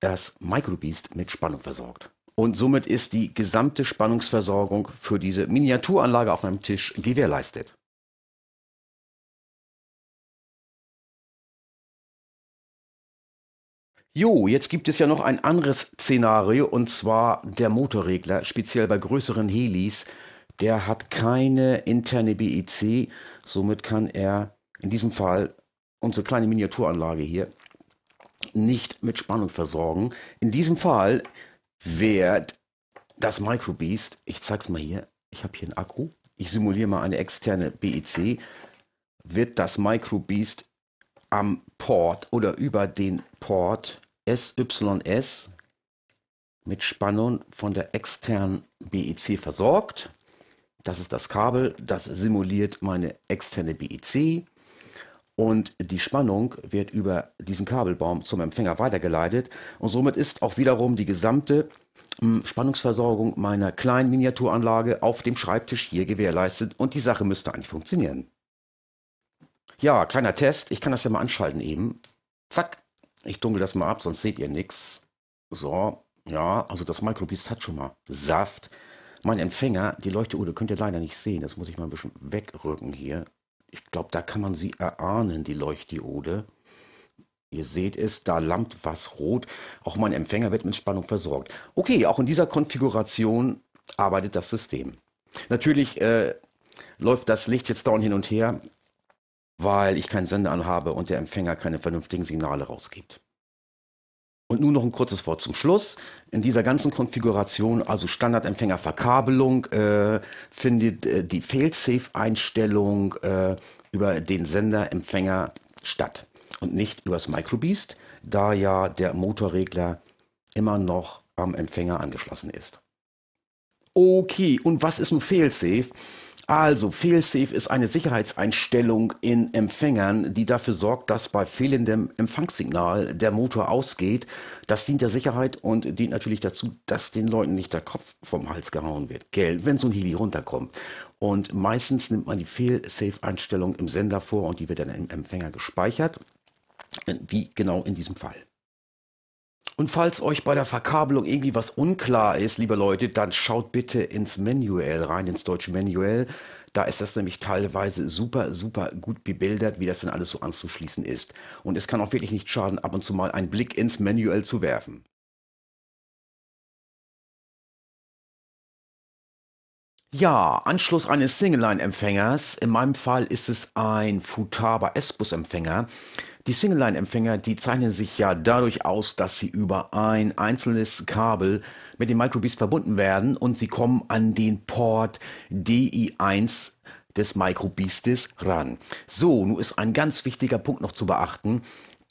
das Microbeast mit Spannung versorgt. Und somit ist die gesamte Spannungsversorgung für diese Miniaturanlage auf meinem Tisch gewährleistet. Jo, jetzt gibt es ja noch ein anderes Szenario und zwar der Motorregler, speziell bei größeren Helis. Der hat keine interne BEC, somit kann er in diesem Fall unsere kleine Miniaturanlage hier nicht mit Spannung versorgen. In diesem Fall wird das Microbeast, ich zeige es mal hier, ich habe hier einen Akku, ich simuliere mal eine externe BEC, wird das Microbeast am Port oder über den Port SYS mit Spannung von der externen BIC e versorgt. Das ist das Kabel, das simuliert meine externe BIC. E Und die Spannung wird über diesen Kabelbaum zum Empfänger weitergeleitet. Und somit ist auch wiederum die gesamte hm, Spannungsversorgung meiner kleinen Miniaturanlage auf dem Schreibtisch hier gewährleistet. Und die Sache müsste eigentlich funktionieren. Ja, kleiner Test. Ich kann das ja mal anschalten eben. Zack, ich dunkel das mal ab, sonst seht ihr nichts. So, ja, also das Microbeast hat schon mal Saft. Mein Empfänger, die Leuchteuhr oh, könnt ihr leider nicht sehen. Das muss ich mal ein bisschen wegrücken hier. Ich glaube, da kann man sie erahnen, die Leuchtdiode. Ihr seht es, da lammt was rot. Auch mein Empfänger wird mit Spannung versorgt. Okay, auch in dieser Konfiguration arbeitet das System. Natürlich äh, läuft das Licht jetzt dauernd hin und her weil ich keinen Sender anhabe und der Empfänger keine vernünftigen Signale rausgibt. Und nun noch ein kurzes Wort zum Schluss. In dieser ganzen Konfiguration, also Standardempfängerverkabelung, äh, findet äh, die Failsafe-Einstellung äh, über den Senderempfänger statt und nicht übers Microbeast, da ja der Motorregler immer noch am Empfänger angeschlossen ist. Okay, und was ist nun Failsafe? Also, Failsafe ist eine Sicherheitseinstellung in Empfängern, die dafür sorgt, dass bei fehlendem Empfangssignal der Motor ausgeht. Das dient der Sicherheit und dient natürlich dazu, dass den Leuten nicht der Kopf vom Hals gehauen wird, gell, wenn so ein Heli runterkommt. Und meistens nimmt man die Failsafe-Einstellung im Sender vor und die wird dann im Empfänger gespeichert, wie genau in diesem Fall. Und falls euch bei der Verkabelung irgendwie was unklar ist, liebe Leute, dann schaut bitte ins Manual rein, ins deutsche Manual. Da ist das nämlich teilweise super, super gut bebildert, wie das denn alles so anzuschließen ist. Und es kann auch wirklich nicht schaden, ab und zu mal einen Blick ins Manual zu werfen. Ja, Anschluss eines Single-Line-Empfängers. In meinem Fall ist es ein Futaba S-Bus-Empfänger. Die Single-Line-Empfänger, die zeichnen sich ja dadurch aus, dass sie über ein einzelnes Kabel mit dem Microbeast verbunden werden und sie kommen an den Port DI1 des Microbeastes ran. So, nun ist ein ganz wichtiger Punkt noch zu beachten.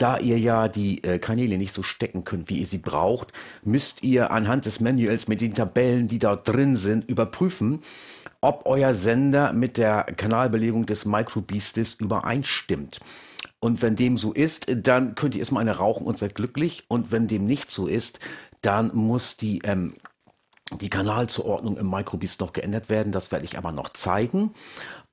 Da ihr ja die äh, Kanäle nicht so stecken könnt, wie ihr sie braucht, müsst ihr anhand des Manuals mit den Tabellen, die da drin sind, überprüfen, ob euer Sender mit der Kanalbelegung des MicroBeastes übereinstimmt. Und wenn dem so ist, dann könnt ihr erstmal eine rauchen und seid glücklich. Und wenn dem nicht so ist, dann muss die, ähm, die Kanalzuordnung im Microbeast noch geändert werden. Das werde ich aber noch zeigen.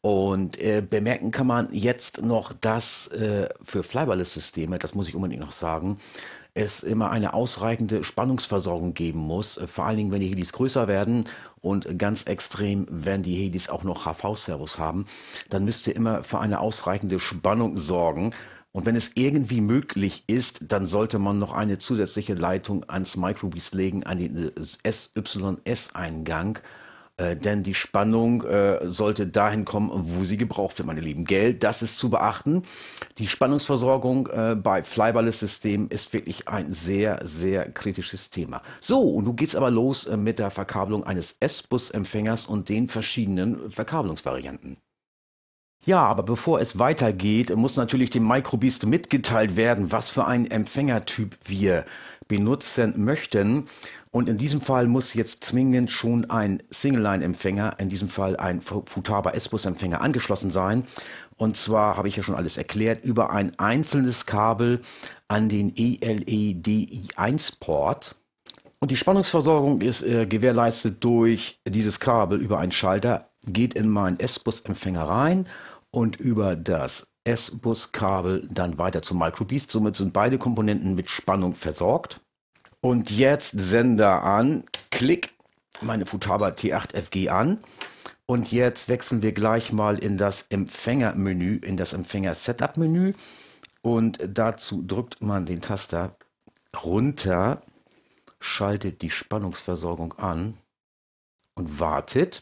Und äh, bemerken kann man jetzt noch, dass äh, für Flyberless-Systeme, das muss ich unbedingt noch sagen, es immer eine ausreichende Spannungsversorgung geben muss. Äh, vor allen Dingen, wenn die Helis größer werden und ganz extrem, wenn die Helis auch noch HV-Servos haben, dann müsst ihr immer für eine ausreichende Spannung sorgen. Und wenn es irgendwie möglich ist, dann sollte man noch eine zusätzliche Leitung ans Microbeast legen, an den äh, SYS-Eingang. Äh, denn die Spannung äh, sollte dahin kommen, wo sie gebraucht wird, meine Lieben. Geld, das ist zu beachten. Die Spannungsversorgung äh, bei Flyberless-Systemen ist wirklich ein sehr, sehr kritisches Thema. So, und nun geht's aber los äh, mit der Verkabelung eines S-Bus-Empfängers und den verschiedenen Verkabelungsvarianten. Ja, aber bevor es weitergeht, muss natürlich dem Microbeast mitgeteilt werden, was für einen Empfängertyp wir benutzen möchten. Und in diesem Fall muss jetzt zwingend schon ein Single-Line-Empfänger, in diesem Fall ein Futaba S-Bus-Empfänger angeschlossen sein. Und zwar habe ich ja schon alles erklärt, über ein einzelnes Kabel an den ELEDI1-Port. Und die Spannungsversorgung ist äh, gewährleistet durch dieses Kabel über einen Schalter, geht in meinen S-Bus-Empfänger rein und über das S-Bus-Kabel dann weiter zum MicroBeast. Somit sind beide Komponenten mit Spannung versorgt. Und jetzt Sender an, klick meine Futaba T8FG an. Und jetzt wechseln wir gleich mal in das Empfängermenü, in das Empfänger-Setup-Menü. Und dazu drückt man den Taster runter, schaltet die Spannungsversorgung an und wartet.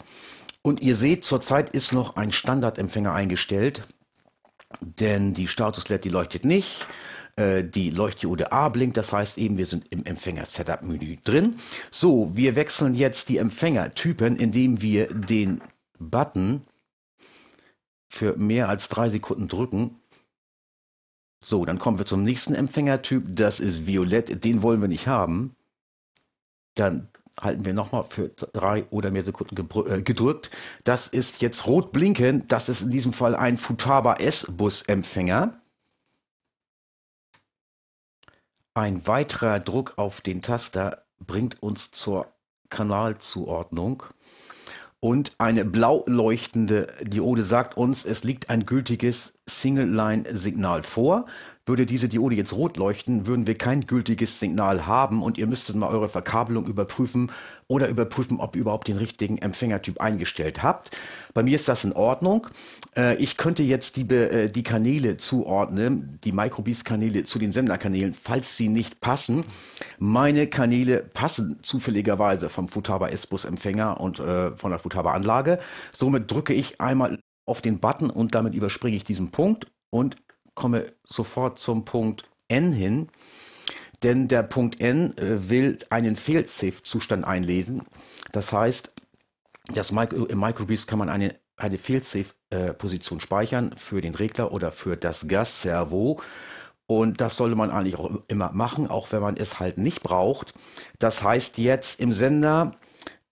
Und ihr seht, zurzeit ist noch ein Standardempfänger eingestellt, denn die Status LED, die leuchtet nicht. Äh, die Leuchtdiode A blinkt, das heißt eben, wir sind im Empfänger-Setup-Menü drin. So, wir wechseln jetzt die Empfängertypen, indem wir den Button für mehr als drei Sekunden drücken. So, dann kommen wir zum nächsten Empfängertyp. Das ist Violett. Den wollen wir nicht haben. Dann halten wir nochmal für drei oder mehr Sekunden äh, gedrückt. Das ist jetzt rot blinkend. Das ist in diesem Fall ein Futaba S-Bus-Empfänger. Ein weiterer Druck auf den Taster bringt uns zur Kanalzuordnung. Und eine blau leuchtende Diode sagt uns, es liegt ein gültiges Single-Line-Signal vor. Würde diese Diode jetzt rot leuchten, würden wir kein gültiges Signal haben und ihr müsstet mal eure Verkabelung überprüfen oder überprüfen, ob ihr überhaupt den richtigen Empfängertyp eingestellt habt. Bei mir ist das in Ordnung. Äh, ich könnte jetzt die, äh, die Kanäle zuordnen, die Microbeast-Kanäle zu den Senderkanälen, falls sie nicht passen. Meine Kanäle passen zufälligerweise vom Futaba S-Bus-Empfänger und äh, von der Futaba-Anlage. Somit drücke ich einmal auf den Button und damit überspringe ich diesen Punkt und komme sofort zum Punkt N hin, denn der Punkt N äh, will einen Fail-Safe-Zustand einlesen. Das heißt, das Micro, im Microbeast kann man eine, eine Fail-Safe-Position äh, speichern für den Regler oder für das Gas-Servo. Und das sollte man eigentlich auch immer machen, auch wenn man es halt nicht braucht. Das heißt jetzt im Sender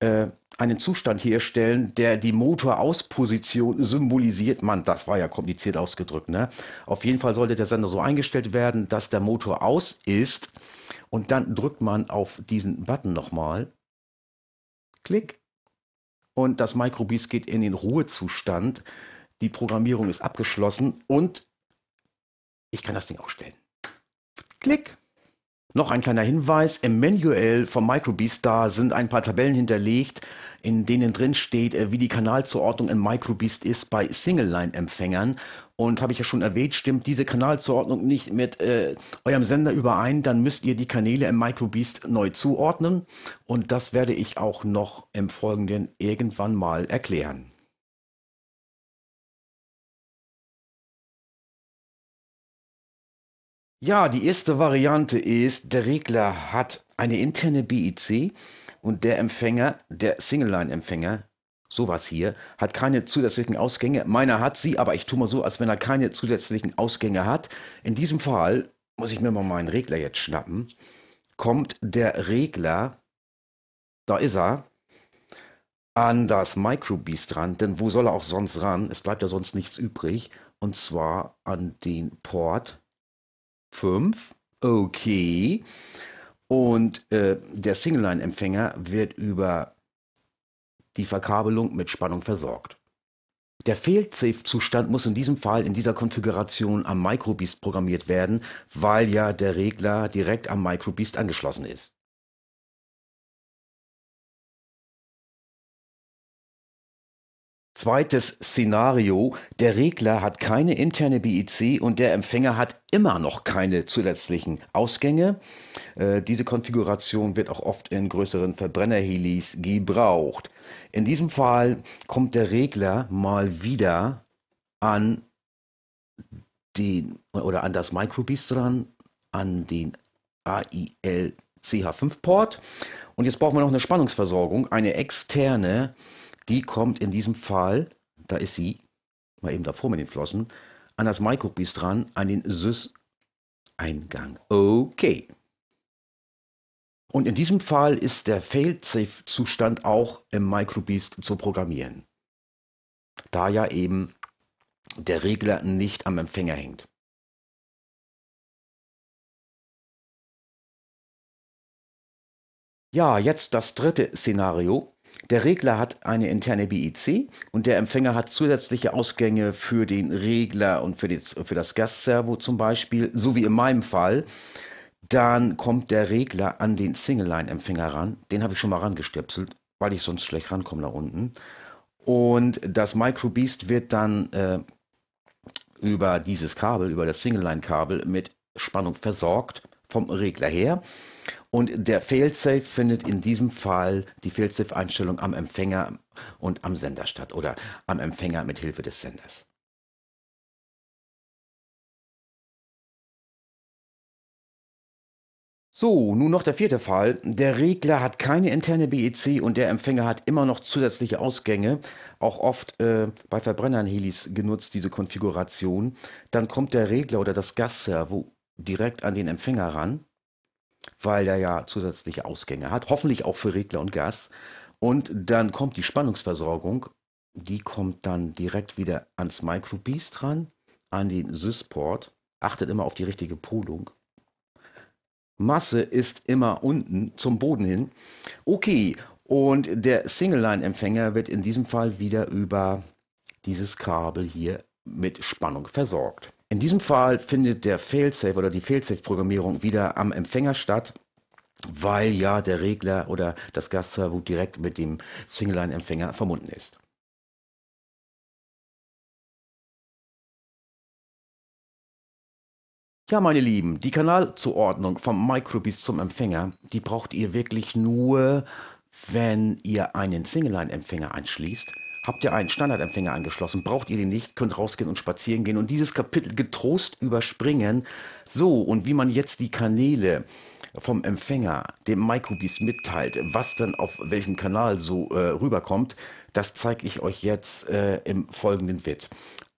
äh, einen Zustand herstellen, der die Motorausposition symbolisiert. Mann, das war ja kompliziert ausgedrückt. Ne? Auf jeden Fall sollte der Sender so eingestellt werden, dass der Motor aus ist. Und dann drückt man auf diesen Button nochmal. Klick. Und das MicroBeast geht in den Ruhezustand. Die Programmierung ist abgeschlossen und ich kann das Ding ausstellen. Klick. Noch ein kleiner Hinweis, im Manual von MicroBeastar sind ein paar Tabellen hinterlegt, in denen drin steht, äh, wie die Kanalzuordnung in MicroBeast ist bei Single-Line-Empfängern. Und habe ich ja schon erwähnt, stimmt diese Kanalzuordnung nicht mit äh, eurem Sender überein, dann müsst ihr die Kanäle im MicroBeast neu zuordnen. Und das werde ich auch noch im Folgenden irgendwann mal erklären. Ja, die erste Variante ist, der Regler hat eine interne BIC und der Empfänger, der Single-Line-Empfänger, sowas hier, hat keine zusätzlichen Ausgänge. Meiner hat sie, aber ich tue mal so, als wenn er keine zusätzlichen Ausgänge hat. In diesem Fall muss ich mir mal meinen Regler jetzt schnappen. Kommt der Regler, da ist er, an das Microbeast ran, denn wo soll er auch sonst ran? Es bleibt ja sonst nichts übrig. Und zwar an den Port 5. Okay. Und äh, der line empfänger wird über die Verkabelung mit Spannung versorgt. Der Failsafe-Zustand muss in diesem Fall in dieser Konfiguration am Microbeast programmiert werden, weil ja der Regler direkt am Microbeast angeschlossen ist. Zweites Szenario, der Regler hat keine interne BIC und der Empfänger hat immer noch keine zusätzlichen Ausgänge. Äh, diese Konfiguration wird auch oft in größeren Verbrennerhelis gebraucht. In diesem Fall kommt der Regler mal wieder an den oder an das MicroBeast dran, an den AIL CH5 Port und jetzt brauchen wir noch eine Spannungsversorgung, eine externe die kommt in diesem Fall, da ist sie, mal eben davor mit den Flossen, an das Maikokbis dran, an den Sys-Eingang. Okay. Und in diesem Fall ist der Fail-Safe-Zustand auch im Microbeast zu programmieren. Da ja eben der Regler nicht am Empfänger hängt. Ja, jetzt das dritte Szenario. Der Regler hat eine interne BIC und der Empfänger hat zusätzliche Ausgänge für den Regler und für, die, für das Gastservo zum Beispiel, so wie in meinem Fall. Dann kommt der Regler an den Single-Line-Empfänger ran. Den habe ich schon mal rangestöpselt, weil ich sonst schlecht rankomme da unten. Und das Microbeast wird dann äh, über dieses Kabel, über das Single-Line-Kabel mit Spannung versorgt vom Regler her. Und der Failsafe findet in diesem Fall die Failsafe-Einstellung am Empfänger und am Sender statt oder am Empfänger mit Hilfe des Senders. So, nun noch der vierte Fall. Der Regler hat keine interne BEC und der Empfänger hat immer noch zusätzliche Ausgänge, auch oft äh, bei Verbrennern-Helis genutzt, diese Konfiguration. Dann kommt der Regler oder das Gasservo direkt an den Empfänger ran weil er ja zusätzliche Ausgänge hat, hoffentlich auch für Regler und Gas. Und dann kommt die Spannungsversorgung, die kommt dann direkt wieder ans MicroBeast ran, an den Sysport. Achtet immer auf die richtige Polung. Masse ist immer unten zum Boden hin. Okay, und der Single-Line-Empfänger wird in diesem Fall wieder über dieses Kabel hier mit Spannung versorgt. In diesem Fall findet der Failsafe oder die Failsafe-Programmierung wieder am Empfänger statt, weil ja der Regler oder das Gasservo direkt mit dem Single-Line-Empfänger verbunden ist. Ja, meine Lieben, die Kanalzuordnung vom Microbeast zum Empfänger, die braucht ihr wirklich nur, wenn ihr einen Single-Line-Empfänger anschließt. Habt ihr einen Standardempfänger angeschlossen? Braucht ihr den nicht? Könnt rausgehen und spazieren gehen und dieses Kapitel getrost überspringen. So, und wie man jetzt die Kanäle vom Empfänger, dem Microbeast mitteilt, was dann auf welchem Kanal so äh, rüberkommt, das zeige ich euch jetzt äh, im folgenden Vid.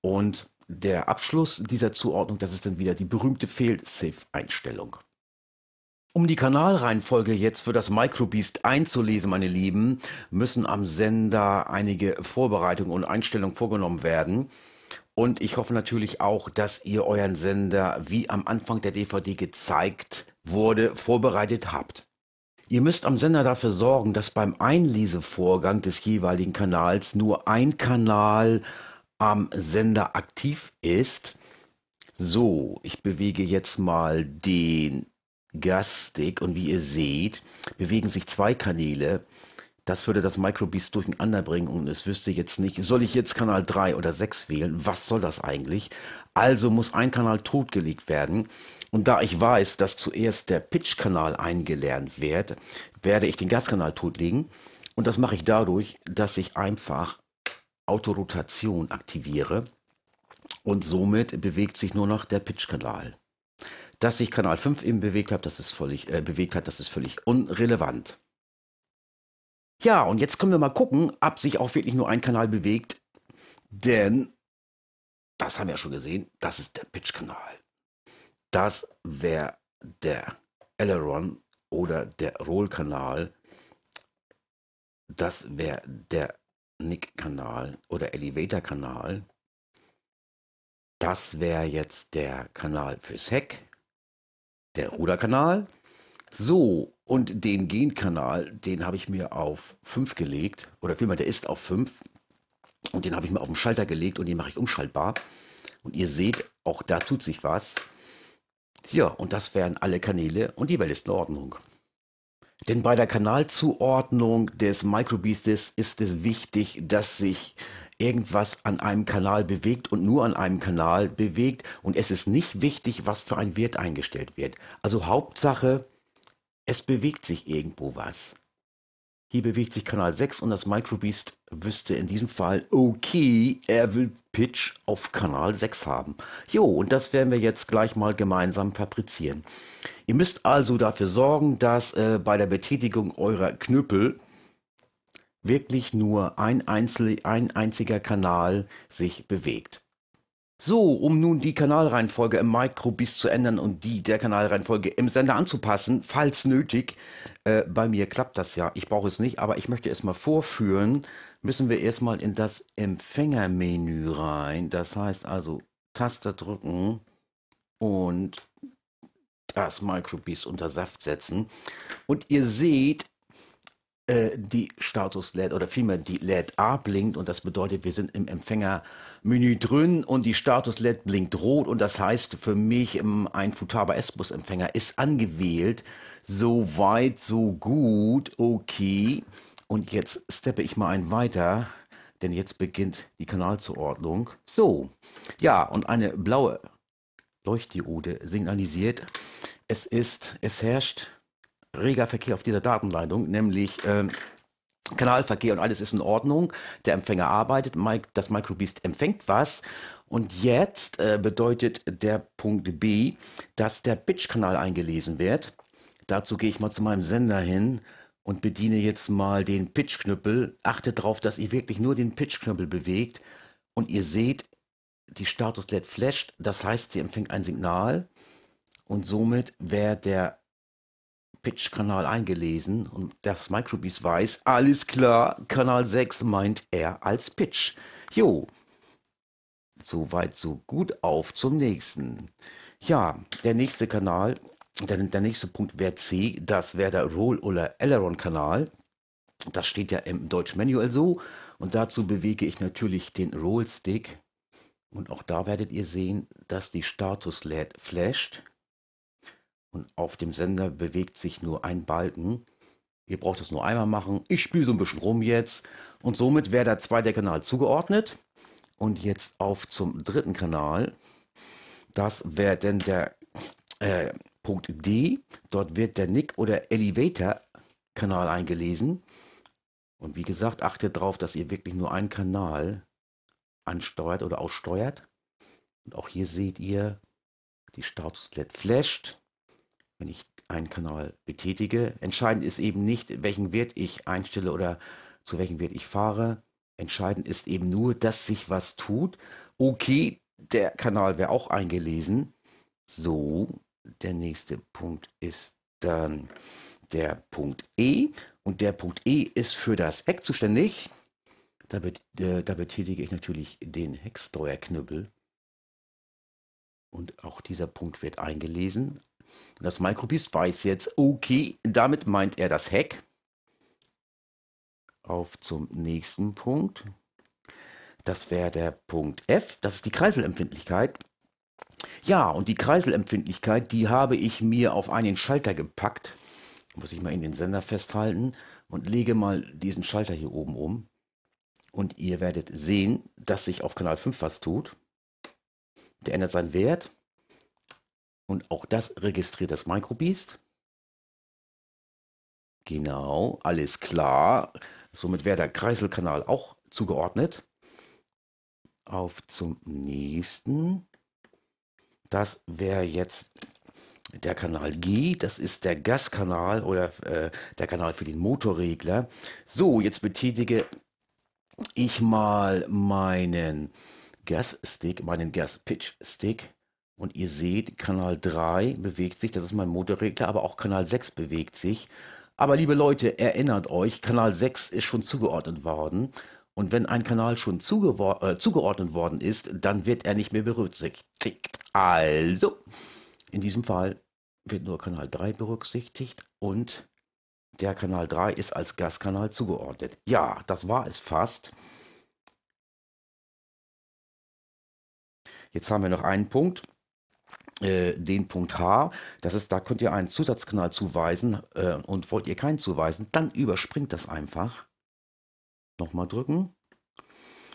Und der Abschluss dieser Zuordnung, das ist dann wieder die berühmte Fail-Safe-Einstellung. Um die Kanalreihenfolge jetzt für das Microbeast einzulesen, meine Lieben, müssen am Sender einige Vorbereitungen und Einstellungen vorgenommen werden. Und ich hoffe natürlich auch, dass ihr euren Sender, wie am Anfang der DVD gezeigt wurde, vorbereitet habt. Ihr müsst am Sender dafür sorgen, dass beim Einlesevorgang des jeweiligen Kanals nur ein Kanal am Sender aktiv ist. So, ich bewege jetzt mal den gastig und wie ihr seht, bewegen sich zwei Kanäle. Das würde das MicroBeast durcheinander bringen und es wüsste jetzt nicht, soll ich jetzt Kanal 3 oder 6 wählen? Was soll das eigentlich? Also muss ein Kanal totgelegt werden. Und da ich weiß, dass zuerst der Pitch-Kanal eingelernt wird, werde ich den Gaskanal totlegen. Und das mache ich dadurch, dass ich einfach Autorotation aktiviere. Und somit bewegt sich nur noch der Pitch-Kanal. Dass sich Kanal 5 eben bewegt hat, das ist völlig, äh, bewegt hat, das ist völlig unrelevant. Ja, und jetzt können wir mal gucken, ob sich auch wirklich nur ein Kanal bewegt, denn das haben wir ja schon gesehen, das ist der Pitch-Kanal. Das wäre der Aileron oder der Roll-Kanal. Das wäre der Nick-Kanal oder Elevator-Kanal. Das wäre jetzt der Kanal fürs Heck der Ruderkanal. So, und den Genkanal, den habe ich mir auf 5 gelegt. Oder vielmehr, der ist auf 5. Und den habe ich mir auf den Schalter gelegt und den mache ich umschaltbar. Und ihr seht, auch da tut sich was. Ja, und das wären alle Kanäle und die Welt ist in Ordnung. Denn bei der Kanalzuordnung des MicroBeastes ist es wichtig, dass sich irgendwas an einem Kanal bewegt und nur an einem Kanal bewegt. Und es ist nicht wichtig, was für ein Wert eingestellt wird. Also Hauptsache, es bewegt sich irgendwo was. Hier bewegt sich Kanal 6 und das Microbeast wüsste in diesem Fall, okay, er will Pitch auf Kanal 6 haben. Jo, und das werden wir jetzt gleich mal gemeinsam fabrizieren. Ihr müsst also dafür sorgen, dass äh, bei der Betätigung eurer Knüppel wirklich nur ein, einzel ein einziger Kanal sich bewegt. So, um nun die Kanalreihenfolge im Microbis zu ändern und die der Kanalreihenfolge im Sender anzupassen, falls nötig, äh, bei mir klappt das ja. Ich brauche es nicht, aber ich möchte es mal vorführen. Müssen wir erstmal in das Empfängermenü rein. Das heißt also Taster drücken und das Microbis unter Saft setzen. Und ihr seht, äh, die Status-LED oder vielmehr die LED A blinkt und das bedeutet, wir sind im Empfängermenü drin und die Status-LED blinkt rot und das heißt für mich, ähm, ein Futaba S-Bus-Empfänger ist angewählt. So weit, so gut, okay. Und jetzt steppe ich mal ein weiter denn jetzt beginnt die Kanalzuordnung. So, ja, und eine blaue Leuchtdiode signalisiert, es ist, es herrscht reger Verkehr auf dieser Datenleitung, nämlich ähm, Kanalverkehr und alles ist in Ordnung. Der Empfänger arbeitet, das Microbeast empfängt was. Und jetzt äh, bedeutet der Punkt B, dass der Bitch-Kanal eingelesen wird. Dazu gehe ich mal zu meinem Sender hin und bediene jetzt mal den Pitch-Knüppel. Achtet darauf, dass ihr wirklich nur den Pitch-Knüppel bewegt. Und ihr seht, die Status LED flasht. Das heißt, sie empfängt ein Signal. Und somit wäre der Pitch-Kanal eingelesen und das Microbeast weiß, alles klar, Kanal 6 meint er als Pitch. Jo, weit, so gut, auf zum nächsten. Ja, der nächste Kanal, der, der nächste Punkt wäre C, das wäre der Roll- oder Aileron-Kanal. Das steht ja im deutsch Manual so. Und dazu bewege ich natürlich den Roll-Stick. Und auch da werdet ihr sehen, dass die Status-LED flasht und auf dem Sender bewegt sich nur ein Balken. Ihr braucht das nur einmal machen. Ich spiele so ein bisschen rum jetzt. Und somit wäre der zweite Kanal zugeordnet. Und jetzt auf zum dritten Kanal. Das wäre denn der äh, Punkt D. Dort wird der Nick- oder Elevator-Kanal eingelesen. Und wie gesagt, achtet darauf, dass ihr wirklich nur einen Kanal ansteuert oder aussteuert. Und auch hier seht ihr, die status Statuslet flasht wenn ich einen Kanal betätige. Entscheidend ist eben nicht, welchen Wert ich einstelle oder zu welchem Wert ich fahre. Entscheidend ist eben nur, dass sich was tut. Okay, der Kanal wäre auch eingelesen. So, der nächste Punkt ist dann der Punkt E. Und der Punkt E ist für das Heck zuständig. Da, bet äh, da betätige ich natürlich den Hecksteuerknüppel. Und auch dieser Punkt wird eingelesen. Das Microbeast weiß jetzt, okay, damit meint er das Heck. Auf zum nächsten Punkt. Das wäre der Punkt F, das ist die Kreiselempfindlichkeit. Ja, und die Kreiselempfindlichkeit, die habe ich mir auf einen Schalter gepackt. Muss ich mal in den Sender festhalten und lege mal diesen Schalter hier oben um. Und ihr werdet sehen, dass sich auf Kanal 5 was tut. Der ändert seinen Wert und auch das registriert das MicroBeast. Genau, alles klar. Somit wäre der Kreiselkanal auch zugeordnet. Auf zum nächsten. Das wäre jetzt der Kanal G. Das ist der Gaskanal oder äh, der Kanal für den Motorregler. So, jetzt betätige ich mal meinen Gasstick, meinen gas pitch stick und ihr seht, Kanal 3 bewegt sich, das ist mein Motorregler, aber auch Kanal 6 bewegt sich. Aber liebe Leute, erinnert euch, Kanal 6 ist schon zugeordnet worden. Und wenn ein Kanal schon äh, zugeordnet worden ist, dann wird er nicht mehr berücksichtigt. Also, in diesem Fall wird nur Kanal 3 berücksichtigt und der Kanal 3 ist als Gaskanal zugeordnet. Ja, das war es fast. Jetzt haben wir noch einen Punkt. Äh, den Punkt H, das ist, da könnt ihr einen Zusatzkanal zuweisen äh, und wollt ihr keinen zuweisen, dann überspringt das einfach. Nochmal drücken.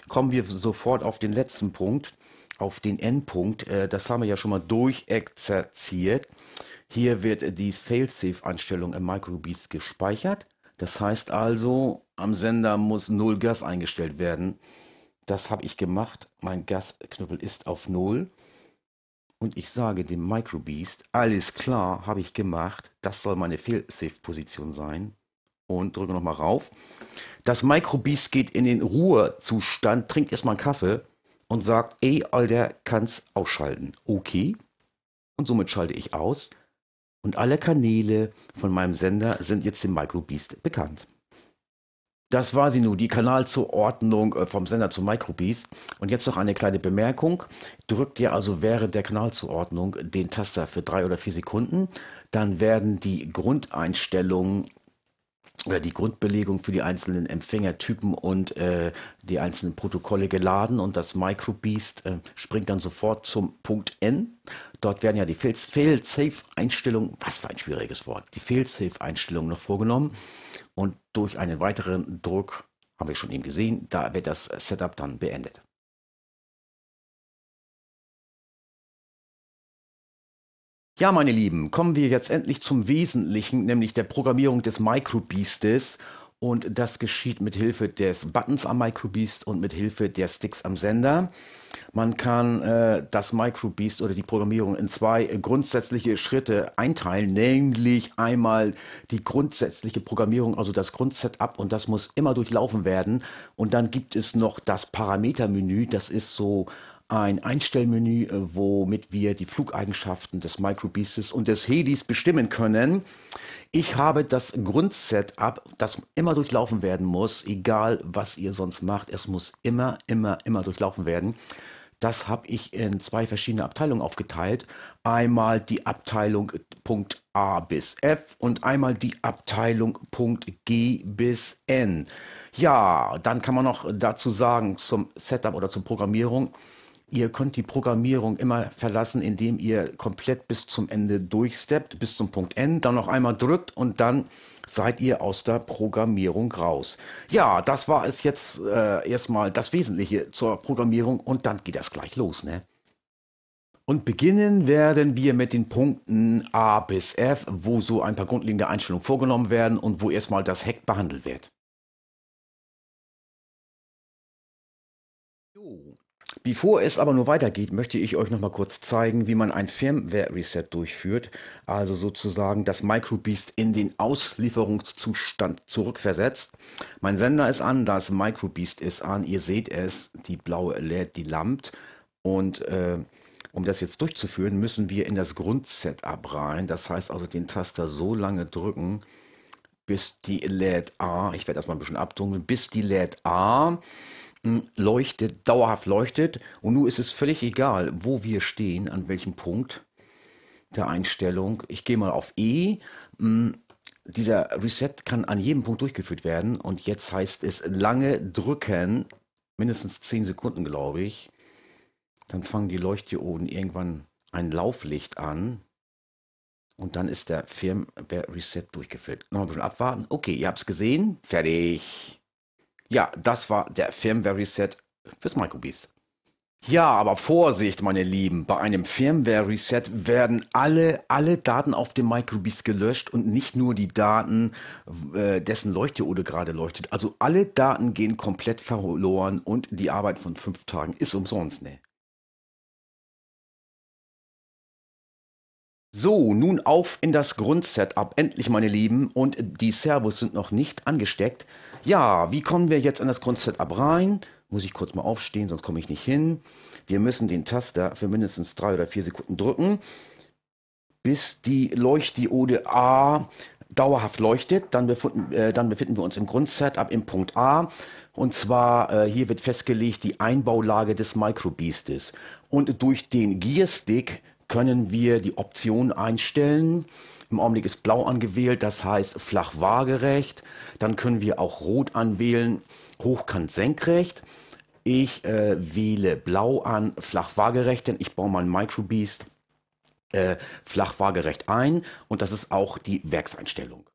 Kommen wir sofort auf den letzten Punkt, auf den Endpunkt. Äh, das haben wir ja schon mal durchexerziert. Hier wird die Failsafe-Einstellung im MicroBeast gespeichert. Das heißt also, am Sender muss 0 Gas eingestellt werden. Das habe ich gemacht. Mein Gasknüppel ist auf 0. Und ich sage dem Microbeast, alles klar, habe ich gemacht. Das soll meine Fail-Safe-Position sein. Und drücke nochmal rauf. Das Microbeast geht in den Ruhezustand, trinkt erstmal einen Kaffee und sagt, ey, Alter, kann's ausschalten. Okay. Und somit schalte ich aus. Und alle Kanäle von meinem Sender sind jetzt dem Microbeast bekannt. Das war sie nun, die Kanalzuordnung äh, vom Sender zu Microbeast. Und jetzt noch eine kleine Bemerkung. Drückt ihr also während der Kanalzuordnung den Taster für drei oder vier Sekunden, dann werden die Grundeinstellungen oder die Grundbelegung für die einzelnen Empfängertypen und äh, die einzelnen Protokolle geladen und das Microbeast äh, springt dann sofort zum Punkt N. Dort werden ja die Fail-Safe-Einstellungen, was für ein schwieriges Wort, die Fail-Safe-Einstellungen noch vorgenommen und durch einen weiteren Druck, haben wir schon eben gesehen, da wird das Setup dann beendet. Ja, meine Lieben, kommen wir jetzt endlich zum Wesentlichen, nämlich der Programmierung des MicroBeastes und das geschieht mit Hilfe des Buttons am MicroBeast und mit Hilfe der Sticks am Sender. Man kann äh, das MicroBeast oder die Programmierung in zwei grundsätzliche Schritte einteilen, nämlich einmal die grundsätzliche Programmierung, also das Grundsetup und das muss immer durchlaufen werden. Und dann gibt es noch das Parametermenü, das ist so ein Einstellmenü, äh, womit wir die Flugeigenschaften des Microbeastes und des Helis bestimmen können. Ich habe das Grundsetup, das immer durchlaufen werden muss, egal was ihr sonst macht. Es muss immer, immer, immer durchlaufen werden. Das habe ich in zwei verschiedene Abteilungen aufgeteilt. Einmal die Abteilung Punkt A bis F und einmal die Abteilung Punkt G bis N. Ja, dann kann man noch dazu sagen zum Setup oder zur Programmierung ihr könnt die Programmierung immer verlassen, indem ihr komplett bis zum Ende durchsteppt, bis zum Punkt N, dann noch einmal drückt und dann seid ihr aus der Programmierung raus. Ja, das war es jetzt äh, erstmal das Wesentliche zur Programmierung und dann geht das gleich los, ne? Und beginnen werden wir mit den Punkten A bis F, wo so ein paar grundlegende Einstellungen vorgenommen werden und wo erstmal das Heck behandelt wird. Bevor es aber nur weitergeht, möchte ich euch noch mal kurz zeigen, wie man ein Firmware-Reset durchführt, also sozusagen das MicroBeast in den Auslieferungszustand zurückversetzt. Mein Sender ist an, das MicroBeast ist an, ihr seht es, die blaue LED, die lampt und äh, um das jetzt durchzuführen, müssen wir in das Grundsetup rein, das heißt also den Taster so lange drücken, bis die LED A, ich werde das mal ein bisschen abdunkeln, bis die LED A leuchtet, dauerhaft leuchtet. Und nun ist es völlig egal, wo wir stehen, an welchem Punkt der Einstellung. Ich gehe mal auf E. Mm, dieser Reset kann an jedem Punkt durchgeführt werden. Und jetzt heißt es lange drücken, mindestens 10 Sekunden, glaube ich. Dann fangen die Leuchtdioden irgendwann ein Lauflicht an. Und dann ist der Firmware Reset durchgeführt. Noch ein bisschen abwarten. Okay, ihr habt es gesehen. Fertig. Ja, das war der Firmware Reset fürs MicroBeast. Ja, aber Vorsicht, meine Lieben, bei einem Firmware Reset werden alle, alle Daten auf dem MicroBeast gelöscht und nicht nur die Daten, äh, dessen Leuchtdiode gerade leuchtet. Also alle Daten gehen komplett verloren und die Arbeit von fünf Tagen ist umsonst, ne? So, nun auf in das Grundsetup. Endlich, meine Lieben, und die Servos sind noch nicht angesteckt ja, wie kommen wir jetzt an das Grundsetup rein? Muss ich kurz mal aufstehen, sonst komme ich nicht hin. Wir müssen den Taster für mindestens drei oder vier Sekunden drücken, bis die Leuchtdiode A dauerhaft leuchtet. Dann, befunden, äh, dann befinden wir uns im Grundsetup im Punkt A. Und zwar äh, hier wird festgelegt die Einbaulage des Microbeastes. Und durch den Gearstick können wir die Option einstellen, im Augenblick ist blau angewählt, das heißt flach waagerecht. Dann können wir auch rot anwählen, hochkant senkrecht. Ich äh, wähle blau an, flach waagerecht, denn ich baue mein Microbeast äh, flach waagerecht ein und das ist auch die Werkseinstellung.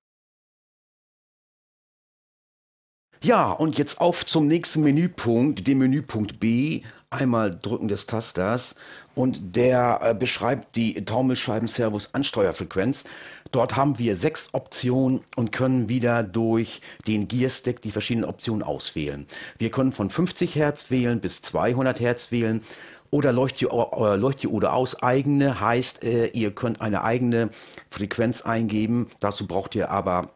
Ja, und jetzt auf zum nächsten Menüpunkt, dem Menüpunkt B. Einmal drücken des Tasters und der äh, beschreibt die Taumelscheiben-Servus-Ansteuerfrequenz. Dort haben wir sechs Optionen und können wieder durch den Gearstick die verschiedenen Optionen auswählen. Wir können von 50 Hertz wählen bis 200 Hertz wählen oder Leuchte, äh, oder aus eigene heißt, äh, ihr könnt eine eigene Frequenz eingeben. Dazu braucht ihr aber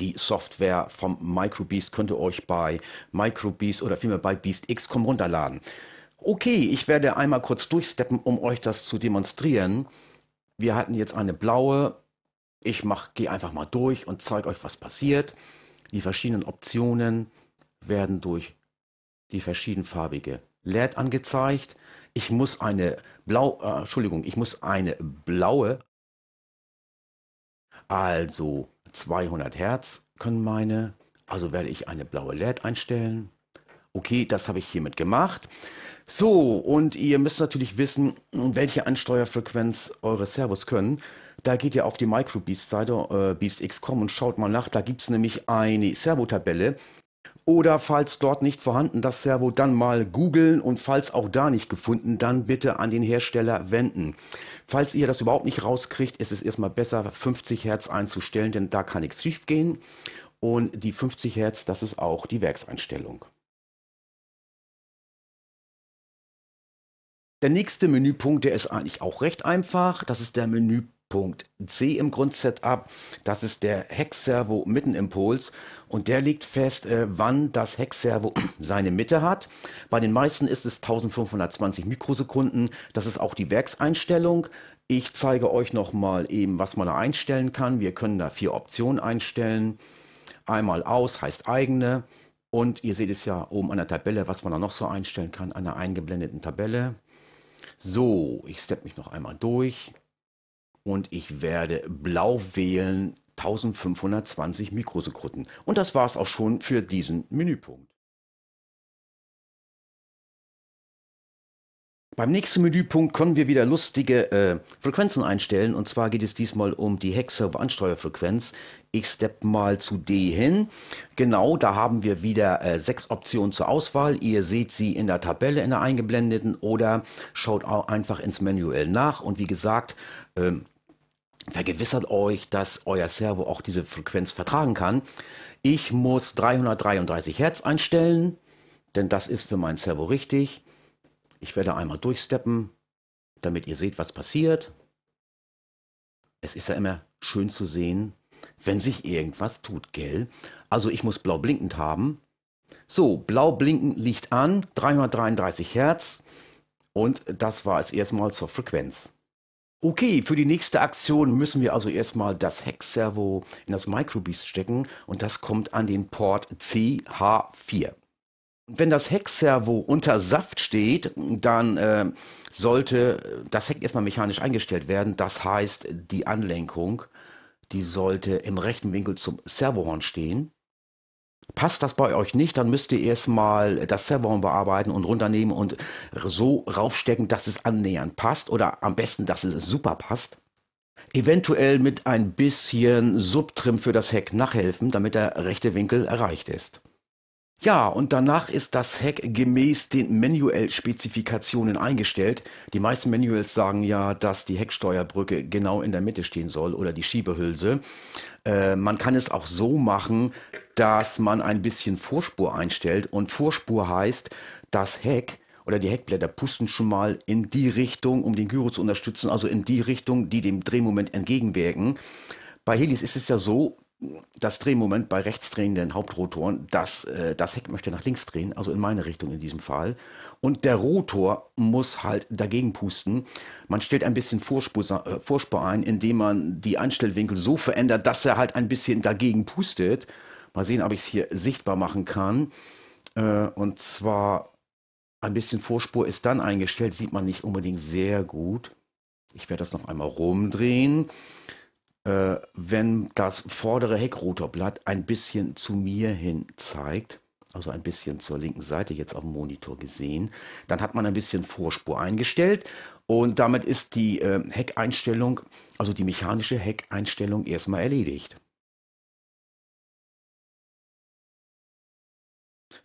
die Software vom Microbeast, könnt ihr euch bei Microbeast oder vielmehr bei BeastX.com runterladen okay, ich werde einmal kurz durchsteppen, um euch das zu demonstrieren. Wir hatten jetzt eine blaue. Ich gehe einfach mal durch und zeige euch, was passiert. Die verschiedenen Optionen werden durch die verschiedenfarbige LED angezeigt. Ich muss eine blau, äh, Entschuldigung, ich muss eine blaue, also 200 Hertz können meine, also werde ich eine blaue LED einstellen. Okay, das habe ich hiermit gemacht. So, und ihr müsst natürlich wissen, welche Ansteuerfrequenz eure Servos können. Da geht ihr auf die MicroBeast-Seite, äh, BeastX.com und schaut mal nach. Da gibt es nämlich eine Servo-Tabelle. Oder falls dort nicht vorhanden das Servo, dann mal googeln und falls auch da nicht gefunden, dann bitte an den Hersteller wenden. Falls ihr das überhaupt nicht rauskriegt, ist es erstmal besser, 50 Hertz einzustellen, denn da kann nichts schief gehen. Und die 50 Hertz, das ist auch die Werkseinstellung. Der nächste Menüpunkt, der ist eigentlich auch recht einfach. Das ist der Menüpunkt C im Grundsetup. Das ist der Hex-Servo mitten im Puls. Und der legt fest, äh, wann das Hex-Servo seine Mitte hat. Bei den meisten ist es 1520 Mikrosekunden. Das ist auch die Werkseinstellung. Ich zeige euch nochmal eben, was man da einstellen kann. Wir können da vier Optionen einstellen. Einmal aus heißt eigene. Und ihr seht es ja oben an der Tabelle, was man da noch so einstellen kann, an der eingeblendeten Tabelle. So, ich steppe mich noch einmal durch und ich werde blau wählen 1520 Mikrosekunden. Und das war es auch schon für diesen Menüpunkt. Beim nächsten Menüpunkt können wir wieder lustige äh, Frequenzen einstellen. Und zwar geht es diesmal um die hex ansteuerfrequenz Ich step mal zu D hin. Genau, da haben wir wieder äh, sechs Optionen zur Auswahl. Ihr seht sie in der Tabelle in der eingeblendeten oder schaut auch einfach ins Manuell nach. Und wie gesagt, ähm, vergewissert euch, dass euer Servo auch diese Frequenz vertragen kann. Ich muss 333 Hertz einstellen, denn das ist für mein Servo richtig. Ich werde einmal durchsteppen, damit ihr seht, was passiert. Es ist ja immer schön zu sehen, wenn sich irgendwas tut, gell? Also ich muss blau blinkend haben. So, blau blinkend liegt an, 333 Hertz. Und das war es erstmal zur Frequenz. Okay, für die nächste Aktion müssen wir also erstmal das Hex-Servo in das Microbeast stecken und das kommt an den Port CH4 wenn das Heckservo unter Saft steht, dann äh, sollte das Heck erstmal mechanisch eingestellt werden. Das heißt, die Anlenkung, die sollte im rechten Winkel zum Servohorn stehen. Passt das bei euch nicht, dann müsst ihr erstmal das Servohorn bearbeiten und runternehmen und so raufstecken, dass es annähernd passt oder am besten, dass es super passt. Eventuell mit ein bisschen Subtrim für das Heck nachhelfen, damit der rechte Winkel erreicht ist. Ja, und danach ist das Hack gemäß den Manual-Spezifikationen eingestellt. Die meisten Manuals sagen ja, dass die Hecksteuerbrücke genau in der Mitte stehen soll oder die Schiebehülse. Äh, man kann es auch so machen, dass man ein bisschen Vorspur einstellt. Und Vorspur heißt, das Heck oder die Heckblätter pusten schon mal in die Richtung, um den Gyro zu unterstützen, also in die Richtung, die dem Drehmoment entgegenwirken. Bei Helis ist es ja so, das Drehmoment bei rechtsdrehenden Hauptrotoren, das, äh, das Heck möchte nach links drehen, also in meine Richtung in diesem Fall. Und der Rotor muss halt dagegen pusten. Man stellt ein bisschen Vorspur, äh, Vorspur ein, indem man die Einstellwinkel so verändert, dass er halt ein bisschen dagegen pustet. Mal sehen, ob ich es hier sichtbar machen kann. Äh, und zwar ein bisschen Vorspur ist dann eingestellt, sieht man nicht unbedingt sehr gut. Ich werde das noch einmal rumdrehen äh, wenn das vordere Heckrotorblatt ein bisschen zu mir hin zeigt, also ein bisschen zur linken Seite jetzt auf dem Monitor gesehen, dann hat man ein bisschen Vorspur eingestellt und damit ist die äh, Heckeinstellung, also die mechanische Heckeinstellung erstmal erledigt.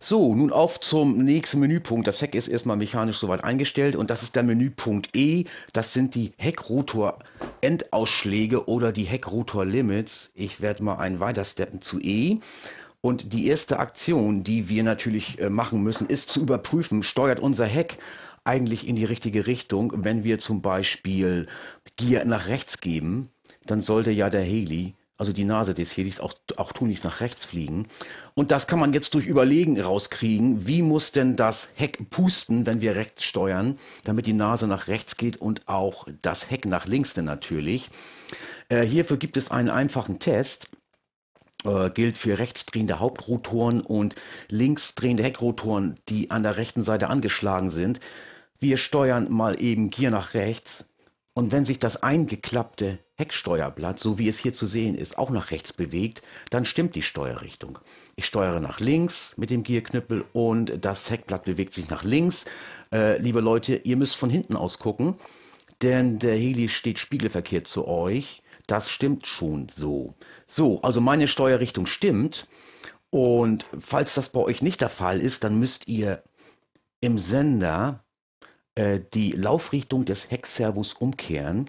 So, nun auf zum nächsten Menüpunkt. Das Heck ist erstmal mechanisch soweit eingestellt und das ist der Menüpunkt E. Das sind die Heckrotor-Endausschläge oder die Heckrotor-Limits. Ich werde mal einen weitersteppen zu E. Und die erste Aktion, die wir natürlich äh, machen müssen, ist zu überprüfen, steuert unser Heck eigentlich in die richtige Richtung. Wenn wir zum Beispiel Gier nach rechts geben, dann sollte ja der Heli also die Nase des Helix, auch, auch nicht nach rechts fliegen. Und das kann man jetzt durch Überlegen rauskriegen, wie muss denn das Heck pusten, wenn wir rechts steuern, damit die Nase nach rechts geht und auch das Heck nach links denn natürlich. Äh, hierfür gibt es einen einfachen Test. Äh, gilt für rechtsdrehende Hauptrotoren und linksdrehende Heckrotoren, die an der rechten Seite angeschlagen sind. Wir steuern mal eben Gier nach rechts und wenn sich das eingeklappte Hecksteuerblatt, so wie es hier zu sehen ist, auch nach rechts bewegt, dann stimmt die Steuerrichtung. Ich steuere nach links mit dem Gierknüppel und das Heckblatt bewegt sich nach links. Äh, liebe Leute, ihr müsst von hinten aus gucken, denn der Heli steht spiegelverkehrt zu euch. Das stimmt schon so. So, also meine Steuerrichtung stimmt. Und falls das bei euch nicht der Fall ist, dann müsst ihr im Sender äh, die Laufrichtung des Heckservus umkehren.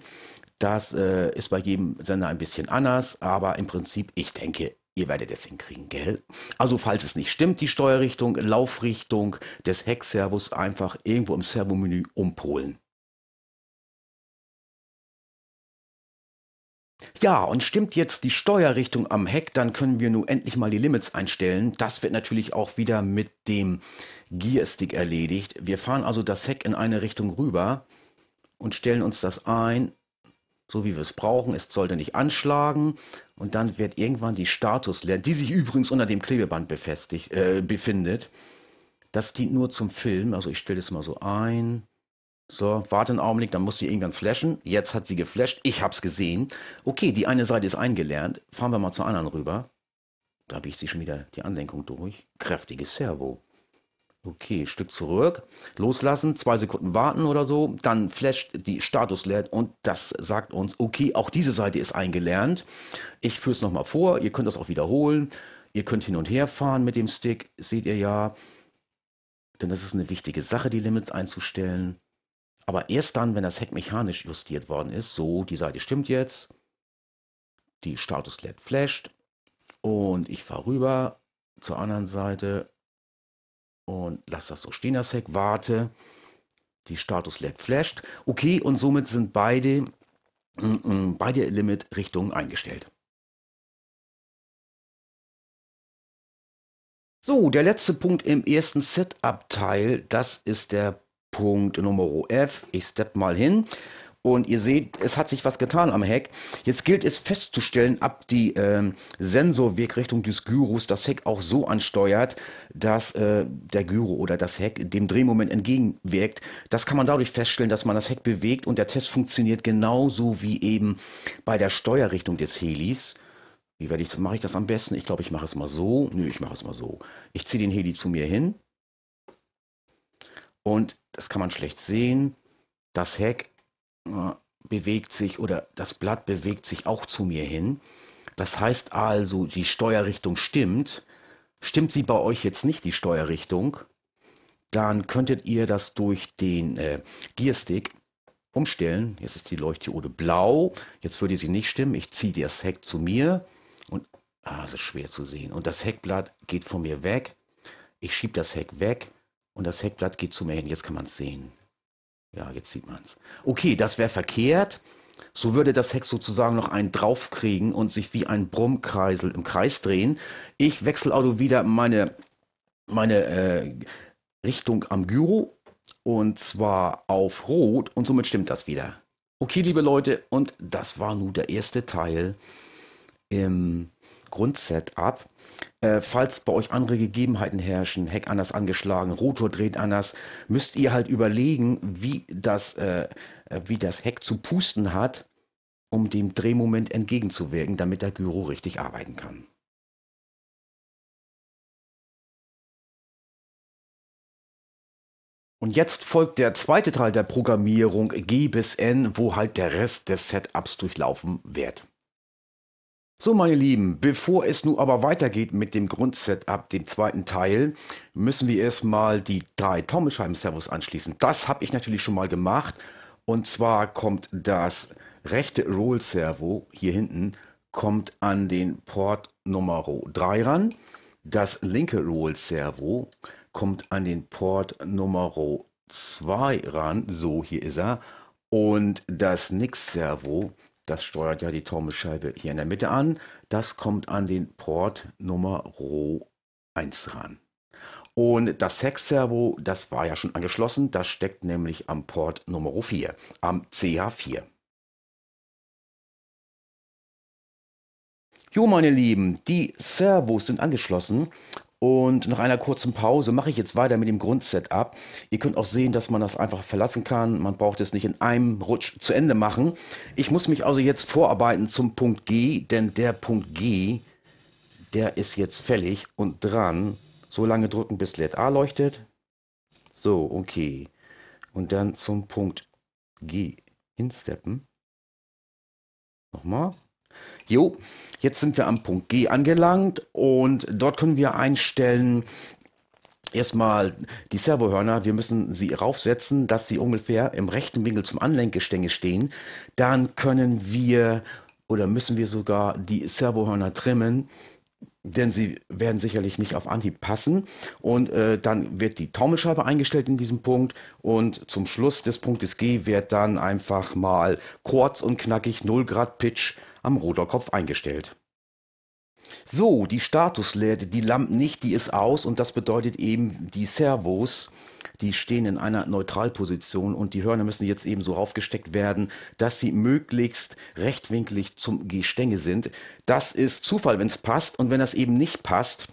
Das äh, ist bei jedem Sender ein bisschen anders, aber im Prinzip, ich denke, ihr werdet es hinkriegen, gell? Also falls es nicht stimmt, die Steuerrichtung, Laufrichtung des Heckservus einfach irgendwo im Servomenü umpolen. Ja, und stimmt jetzt die Steuerrichtung am Heck, dann können wir nun endlich mal die Limits einstellen. Das wird natürlich auch wieder mit dem Gearstick erledigt. Wir fahren also das Heck in eine Richtung rüber und stellen uns das ein, so wie wir es brauchen. Es sollte nicht anschlagen. Und dann wird irgendwann die Statuslernt, die sich übrigens unter dem Klebeband befestigt, äh, befindet. Das dient nur zum Filmen. Also ich stelle das mal so ein. So, warte einen Augenblick, dann muss sie irgendwann flashen. Jetzt hat sie geflasht, ich hab's gesehen. Okay, die eine Seite ist eingelernt. Fahren wir mal zur anderen rüber. Da biegt sie schon wieder die Anlenkung durch. Kräftiges Servo. Okay, Stück zurück, loslassen, zwei Sekunden warten oder so, dann flasht die Status-Led und das sagt uns, okay, auch diese Seite ist eingelernt. Ich führe es nochmal vor, ihr könnt das auch wiederholen, ihr könnt hin und her fahren mit dem Stick, seht ihr ja. Denn das ist eine wichtige Sache, die Limits einzustellen. Aber erst dann, wenn das Heck mechanisch justiert worden ist, so die Seite stimmt jetzt, die Status LED flasht und ich fahre rüber zur anderen Seite und lasse das so stehen, das Heck, warte, die Status LED flasht. Okay, und somit sind beide, mm, mm, beide Limit-Richtungen eingestellt. So, der letzte Punkt im ersten Setup-Teil, das ist der Punkt Nummer F. Ich steppe mal hin. Und ihr seht, es hat sich was getan am Heck. Jetzt gilt es festzustellen, ob die ähm, Sensorwirkrichtung des Gyros das Heck auch so ansteuert, dass äh, der Gyro oder das Heck dem Drehmoment entgegenwirkt. Das kann man dadurch feststellen, dass man das Heck bewegt und der Test funktioniert genauso wie eben bei der Steuerrichtung des Helis. Wie werde ich Mache ich das am besten? Ich glaube, ich mache es mal so. Nö, ich mache es mal so. Ich ziehe den Heli zu mir hin. Und das kann man schlecht sehen. Das Heck äh, bewegt sich oder das Blatt bewegt sich auch zu mir hin. Das heißt also, die Steuerrichtung stimmt. Stimmt sie bei euch jetzt nicht, die Steuerrichtung, dann könntet ihr das durch den äh, Gearstick umstellen. Jetzt ist die Leuchtdiode blau. Jetzt würde sie nicht stimmen. Ich ziehe das Heck zu mir und ah, ist schwer zu sehen. Und das Heckblatt geht von mir weg. Ich schiebe das Heck weg und das Heckblatt geht zu mir hin. Jetzt kann man es sehen. Ja, jetzt sieht man es. Okay, das wäre verkehrt. So würde das Heck sozusagen noch einen draufkriegen und sich wie ein Brummkreisel im Kreis drehen. Ich wechsle also wieder meine, meine äh, Richtung am Gyro und zwar auf Rot und somit stimmt das wieder. Okay, liebe Leute, und das war nun der erste Teil im Grundsetup. Äh, falls bei euch andere Gegebenheiten herrschen, Heck anders angeschlagen, Rotor dreht anders, müsst ihr halt überlegen, wie das, äh, äh wie das Heck zu pusten hat, um dem Drehmoment entgegenzuwirken, damit der Gyro richtig arbeiten kann. Und jetzt folgt der zweite Teil der Programmierung G bis N, wo halt der Rest des Setups durchlaufen wird. So, meine Lieben, bevor es nun aber weitergeht mit dem Grundsetup, dem zweiten Teil, müssen wir erstmal die drei Trommelscheiben-Servos anschließen. Das habe ich natürlich schon mal gemacht. Und zwar kommt das rechte Roll-Servo hier hinten kommt an den Port Nummer 3 ran. Das linke Roll-Servo kommt an den Port Nummer 2 ran. So, hier ist er. Und das Nix-Servo das steuert ja die Trommelscheibe hier in der Mitte an. Das kommt an den Port Nummer 1 ran. Und das Hex-Servo, das war ja schon angeschlossen, das steckt nämlich am Port Nummer 4, am CH4. Jo, meine Lieben, die Servos sind angeschlossen und nach einer kurzen Pause mache ich jetzt weiter mit dem Grundsetup. Ihr könnt auch sehen, dass man das einfach verlassen kann. Man braucht es nicht in einem Rutsch zu Ende machen. Ich muss mich also jetzt vorarbeiten zum Punkt G, denn der Punkt G, der ist jetzt fällig und dran. So lange drücken, bis LED A leuchtet. So, okay. Und dann zum Punkt G hinsteppen. Nochmal. Jo, jetzt sind wir am Punkt G angelangt und dort können wir einstellen, erstmal die Servohörner, wir müssen sie raufsetzen, dass sie ungefähr im rechten Winkel zum Anlenkgestänge stehen. Dann können wir oder müssen wir sogar die Servohörner trimmen, denn sie werden sicherlich nicht auf Anhieb passen. Und äh, dann wird die Taumelscheibe eingestellt in diesem Punkt. Und zum Schluss des Punktes G wird dann einfach mal kurz und knackig 0 Grad Pitch am Ruderkopf eingestellt. So, die Statusläde, die Lampen nicht, die ist aus und das bedeutet eben, die Servos, die stehen in einer Neutralposition und die Hörner müssen jetzt eben so aufgesteckt werden, dass sie möglichst rechtwinklig zum Gestänge sind. Das ist Zufall, wenn es passt und wenn das eben nicht passt,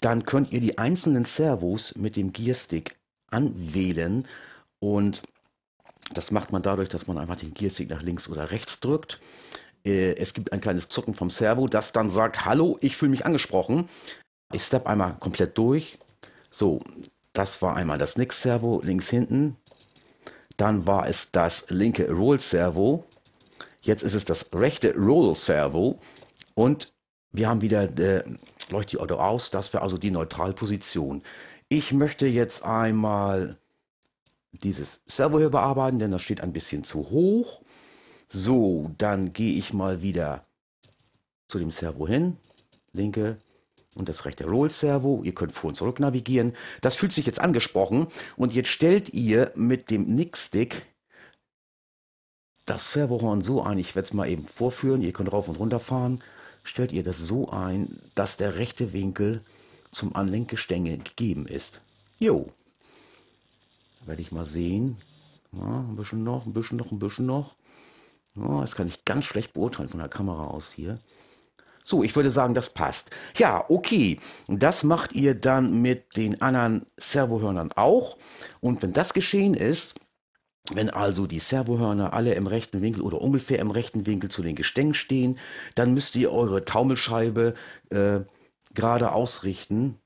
dann könnt ihr die einzelnen Servos mit dem Gearstick anwählen und das macht man dadurch, dass man einfach den Gearstick nach links oder rechts drückt äh, es gibt ein kleines Zucken vom Servo, das dann sagt, hallo, ich fühle mich angesprochen. Ich steppe einmal komplett durch. So, das war einmal das Nix-Servo links hinten. Dann war es das linke Roll-Servo. Jetzt ist es das rechte Roll-Servo. Und wir haben wieder äh, leuchtet die Auto aus. Das wäre also die Neutralposition. Ich möchte jetzt einmal dieses Servo hier bearbeiten, denn das steht ein bisschen zu hoch. So, dann gehe ich mal wieder zu dem Servo hin. Linke und das rechte Roll-Servo. Ihr könnt vor und zurück navigieren. Das fühlt sich jetzt angesprochen. Und jetzt stellt ihr mit dem Nick-Stick das Servohorn so ein. Ich werde es mal eben vorführen. Ihr könnt rauf und runter fahren. Stellt ihr das so ein, dass der rechte Winkel zum Anlenkgestänge gegeben ist. Jo. Werde ich mal sehen. Ja, ein bisschen noch, ein bisschen noch, ein bisschen noch. Oh, das kann ich ganz schlecht beurteilen von der Kamera aus hier. So, ich würde sagen, das passt. Ja, okay. Das macht ihr dann mit den anderen Servohörnern auch. Und wenn das geschehen ist, wenn also die Servohörner alle im rechten Winkel oder ungefähr im rechten Winkel zu den Gestängen stehen, dann müsst ihr eure Taumelscheibe äh, gerade ausrichten.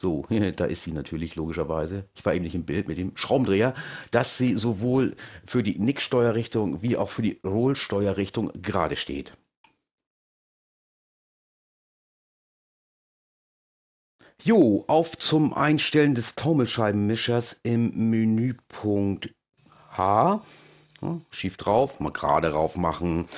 So, da ist sie natürlich logischerweise. Ich war eben nicht im Bild mit dem Schraubendreher, dass sie sowohl für die Nick-Steuerrichtung wie auch für die Roll-Steuerrichtung gerade steht. Jo, auf zum Einstellen des Taumelscheibenmischers im Menüpunkt H. Schief drauf, mal gerade drauf machen.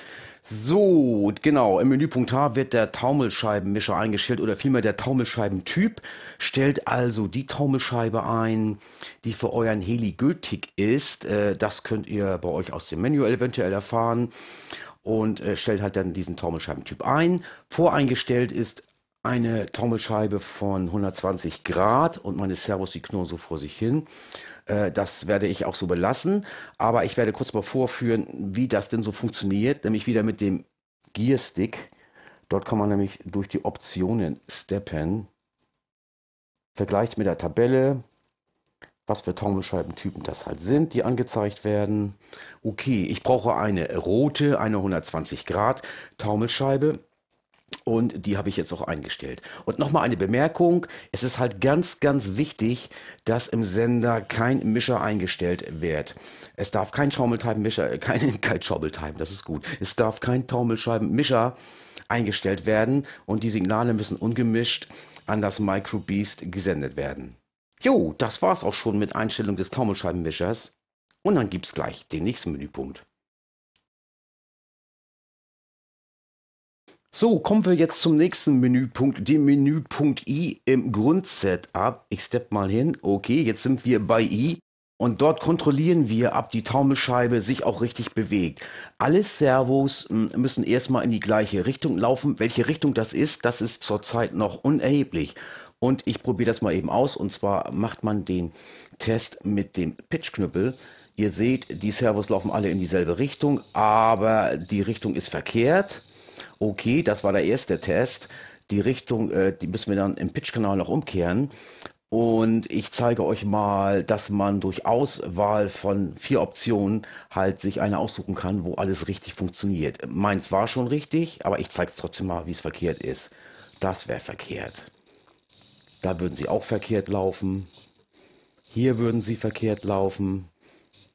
So, genau, im Menüpunkt H wird der Taumelscheibenmischer eingestellt oder vielmehr der Taumelscheibentyp. Stellt also die Taumelscheibe ein, die für euren Heli gültig ist. Äh, das könnt ihr bei euch aus dem Manual eventuell erfahren. Und äh, stellt halt dann diesen Taumelscheibentyp ein. Voreingestellt ist eine Taumelscheibe von 120 Grad und meine Servos, die knurren so vor sich hin. Äh, das werde ich auch so belassen. Aber ich werde kurz mal vorführen, wie das denn so funktioniert, nämlich wieder mit dem Gear Stick. Dort kann man nämlich durch die Optionen steppen. Vergleicht mit der Tabelle, was für Taumelscheibentypen das halt sind, die angezeigt werden. Okay, ich brauche eine rote, eine 120 Grad Taumelscheibe und die habe ich jetzt auch eingestellt. Und nochmal eine Bemerkung. Es ist halt ganz, ganz wichtig, dass im Sender kein Mischer eingestellt wird. Es darf kein Schaumeltime-Mischer, äh, kein, kein Schaumeltime, das ist gut. Es darf kein Taumelscheiben-Mischer eingestellt werden. Und die Signale müssen ungemischt an das Microbeast gesendet werden. Jo, das war's auch schon mit Einstellung des Taumelscheibenmischers. Und dann gibt's gleich den nächsten Menüpunkt. So, kommen wir jetzt zum nächsten Menüpunkt, dem Menüpunkt I im Grundsetup. Ich steppe mal hin. Okay, jetzt sind wir bei I. Und dort kontrollieren wir, ob die Taumelscheibe sich auch richtig bewegt. Alle Servos hm, müssen erstmal in die gleiche Richtung laufen. Welche Richtung das ist, das ist zurzeit noch unerheblich. Und ich probiere das mal eben aus. Und zwar macht man den Test mit dem Pitchknüppel. Ihr seht, die Servos laufen alle in dieselbe Richtung, aber die Richtung ist verkehrt okay, das war der erste Test, die Richtung, äh, die müssen wir dann im Pitch-Kanal noch umkehren. Und ich zeige euch mal, dass man durch Auswahl von vier Optionen halt sich eine aussuchen kann, wo alles richtig funktioniert. Meins war schon richtig, aber ich zeige es trotzdem mal, wie es verkehrt ist. Das wäre verkehrt. Da würden sie auch verkehrt laufen. Hier würden sie verkehrt laufen.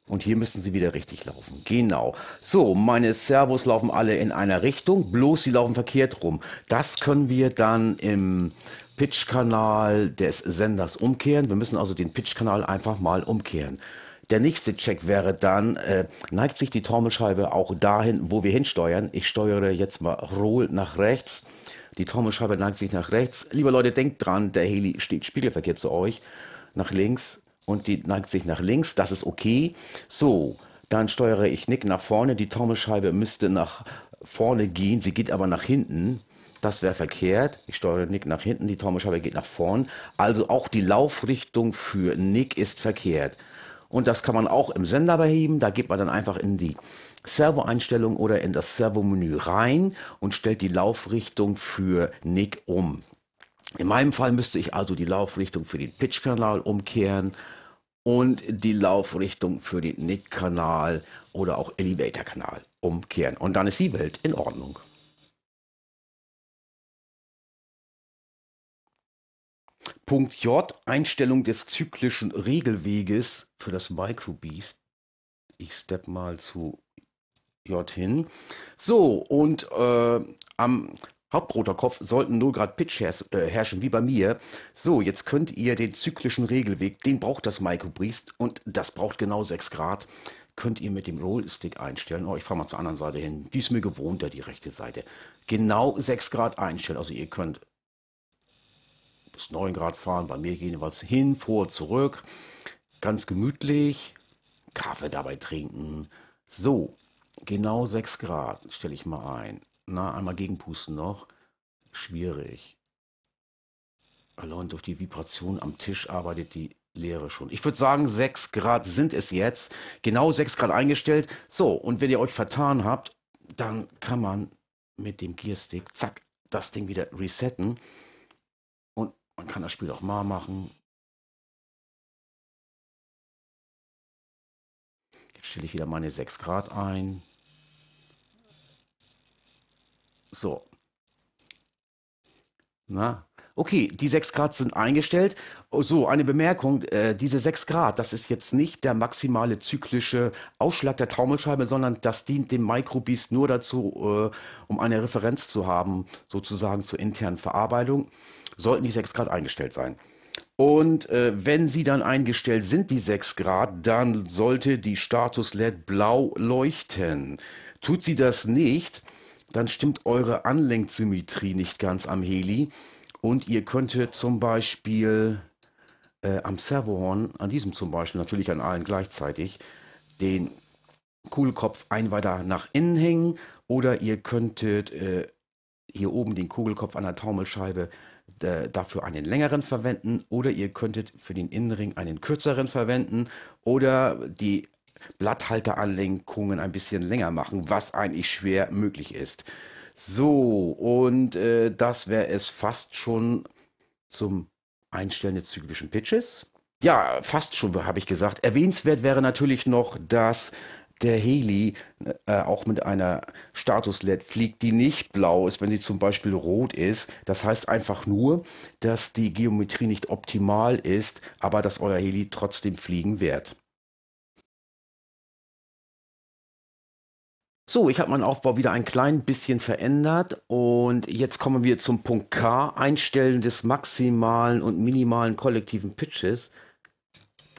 Und hier müssen sie wieder richtig laufen. Genau. So, meine Servos laufen alle in einer Richtung, bloß sie laufen verkehrt rum. Das können wir dann im Pitch-Kanal des Senders umkehren. Wir müssen also den Pitch-Kanal einfach mal umkehren. Der nächste Check wäre dann, äh, neigt sich die Trommelscheibe auch dahin, wo wir hinsteuern. Ich steuere jetzt mal roll nach rechts. Die Trommelscheibe neigt sich nach rechts. Lieber Leute, denkt dran, der Heli steht spiegelverkehrt zu euch. Nach links, und die neigt sich nach links, das ist okay. So, dann steuere ich Nick nach vorne, die Trommelscheibe müsste nach vorne gehen, sie geht aber nach hinten. Das wäre verkehrt. Ich steuere Nick nach hinten, die Trommelscheibe geht nach vorne. Also auch die Laufrichtung für Nick ist verkehrt. Und das kann man auch im Sender beheben. Da geht man dann einfach in die Servo-Einstellung oder in das Servo-Menü rein und stellt die Laufrichtung für Nick um. In meinem Fall müsste ich also die Laufrichtung für den Pitch-Kanal umkehren und die Laufrichtung für den Nick-Kanal oder auch Elevator-Kanal umkehren. Und dann ist die Welt in Ordnung. Punkt J, Einstellung des zyklischen Regelweges für das Microbeast. Ich step mal zu J hin. So, und äh, am Hauptroter Kopf sollten 0 Grad Pitch äh, herrschen, wie bei mir. So, jetzt könnt ihr den zyklischen Regelweg, den braucht das Micro-Briest und das braucht genau 6 Grad, könnt ihr mit dem Rollstick einstellen. Oh, ich fahre mal zur anderen Seite hin. Die ist mir gewohnt, da die rechte Seite. Genau 6 Grad einstellen. Also ihr könnt bis 9 Grad fahren, bei mir jedenfalls hin, vor, zurück. Ganz gemütlich. Kaffee dabei trinken. So, genau 6 Grad stelle ich mal ein. Na, einmal gegenpusten noch. Schwierig. Allein durch die Vibration am Tisch arbeitet die Leere schon. Ich würde sagen, 6 Grad sind es jetzt. Genau 6 Grad eingestellt. So, und wenn ihr euch vertan habt, dann kann man mit dem Gearstick, zack, das Ding wieder resetten. Und man kann das Spiel auch mal machen. Jetzt stelle ich wieder meine 6 Grad ein. So. Na, Okay, die 6 Grad sind eingestellt. Oh, so, eine Bemerkung, äh, diese 6 Grad, das ist jetzt nicht der maximale zyklische Ausschlag der Taumelscheibe, sondern das dient dem Microbeast nur dazu, äh, um eine Referenz zu haben, sozusagen zur internen Verarbeitung, sollten die 6 Grad eingestellt sein. Und äh, wenn sie dann eingestellt sind, die 6 Grad, dann sollte die Status LED blau leuchten. Tut sie das nicht, dann stimmt eure Anlenksymmetrie nicht ganz am Heli und ihr könntet zum Beispiel äh, am Servohorn, an diesem zum Beispiel, natürlich an allen gleichzeitig, den Kugelkopf ein weiter nach innen hängen oder ihr könntet äh, hier oben den Kugelkopf an der Taumelscheibe äh, dafür einen längeren verwenden oder ihr könntet für den Innenring einen kürzeren verwenden oder die Blatthalteranlenkungen ein bisschen länger machen, was eigentlich schwer möglich ist. So, und äh, das wäre es fast schon zum Einstellen der zyklischen Pitches. Ja, fast schon, habe ich gesagt. Erwähnenswert wäre natürlich noch, dass der Heli äh, auch mit einer Status-LED fliegt, die nicht blau ist, wenn sie zum Beispiel rot ist. Das heißt einfach nur, dass die Geometrie nicht optimal ist, aber dass euer Heli trotzdem fliegen wird. So, ich habe meinen Aufbau wieder ein klein bisschen verändert und jetzt kommen wir zum Punkt K, Einstellen des maximalen und minimalen kollektiven Pitches.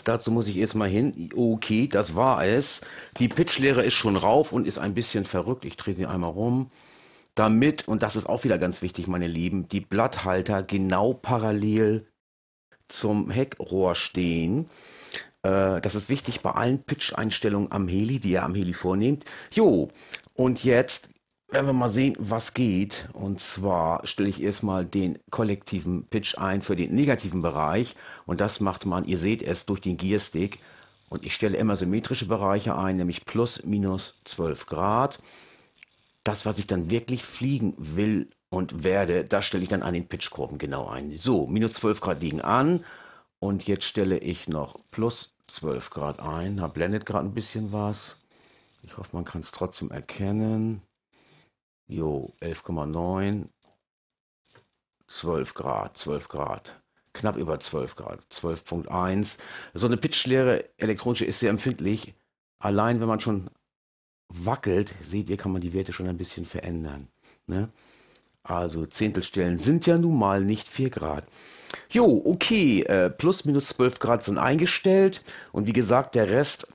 Dazu muss ich erstmal hin. Okay, das war es. Die Pitchlehre ist schon rauf und ist ein bisschen verrückt. Ich drehe sie einmal rum. Damit, und das ist auch wieder ganz wichtig, meine Lieben, die Blatthalter genau parallel zum Heckrohr stehen. Äh, das ist wichtig bei allen Pitch-Einstellungen am Heli, die ihr am Heli vornehmt. Jo, und jetzt werden wir mal sehen, was geht. Und zwar stelle ich erstmal den kollektiven Pitch ein für den negativen Bereich. Und das macht man, ihr seht es, durch den Gearstick. Und ich stelle immer symmetrische Bereiche ein, nämlich plus, minus 12 Grad. Das, was ich dann wirklich fliegen will und werde, das stelle ich dann an den Pitchkurven genau ein. So, minus 12 Grad liegen an. Und jetzt stelle ich noch plus 12 Grad ein. Da blendet gerade ein bisschen was. Ich hoffe, man kann es trotzdem erkennen. Jo, 11,9. 12 Grad, 12 Grad. Knapp über 12 Grad, 12.1. So eine pitchleere elektronische ist sehr empfindlich. Allein wenn man schon wackelt, seht ihr, kann man die Werte schon ein bisschen verändern. Ne? Also Zehntelstellen sind ja nun mal nicht 4 Grad. Jo, okay, äh, plus minus 12 Grad sind eingestellt und wie gesagt, der Rest,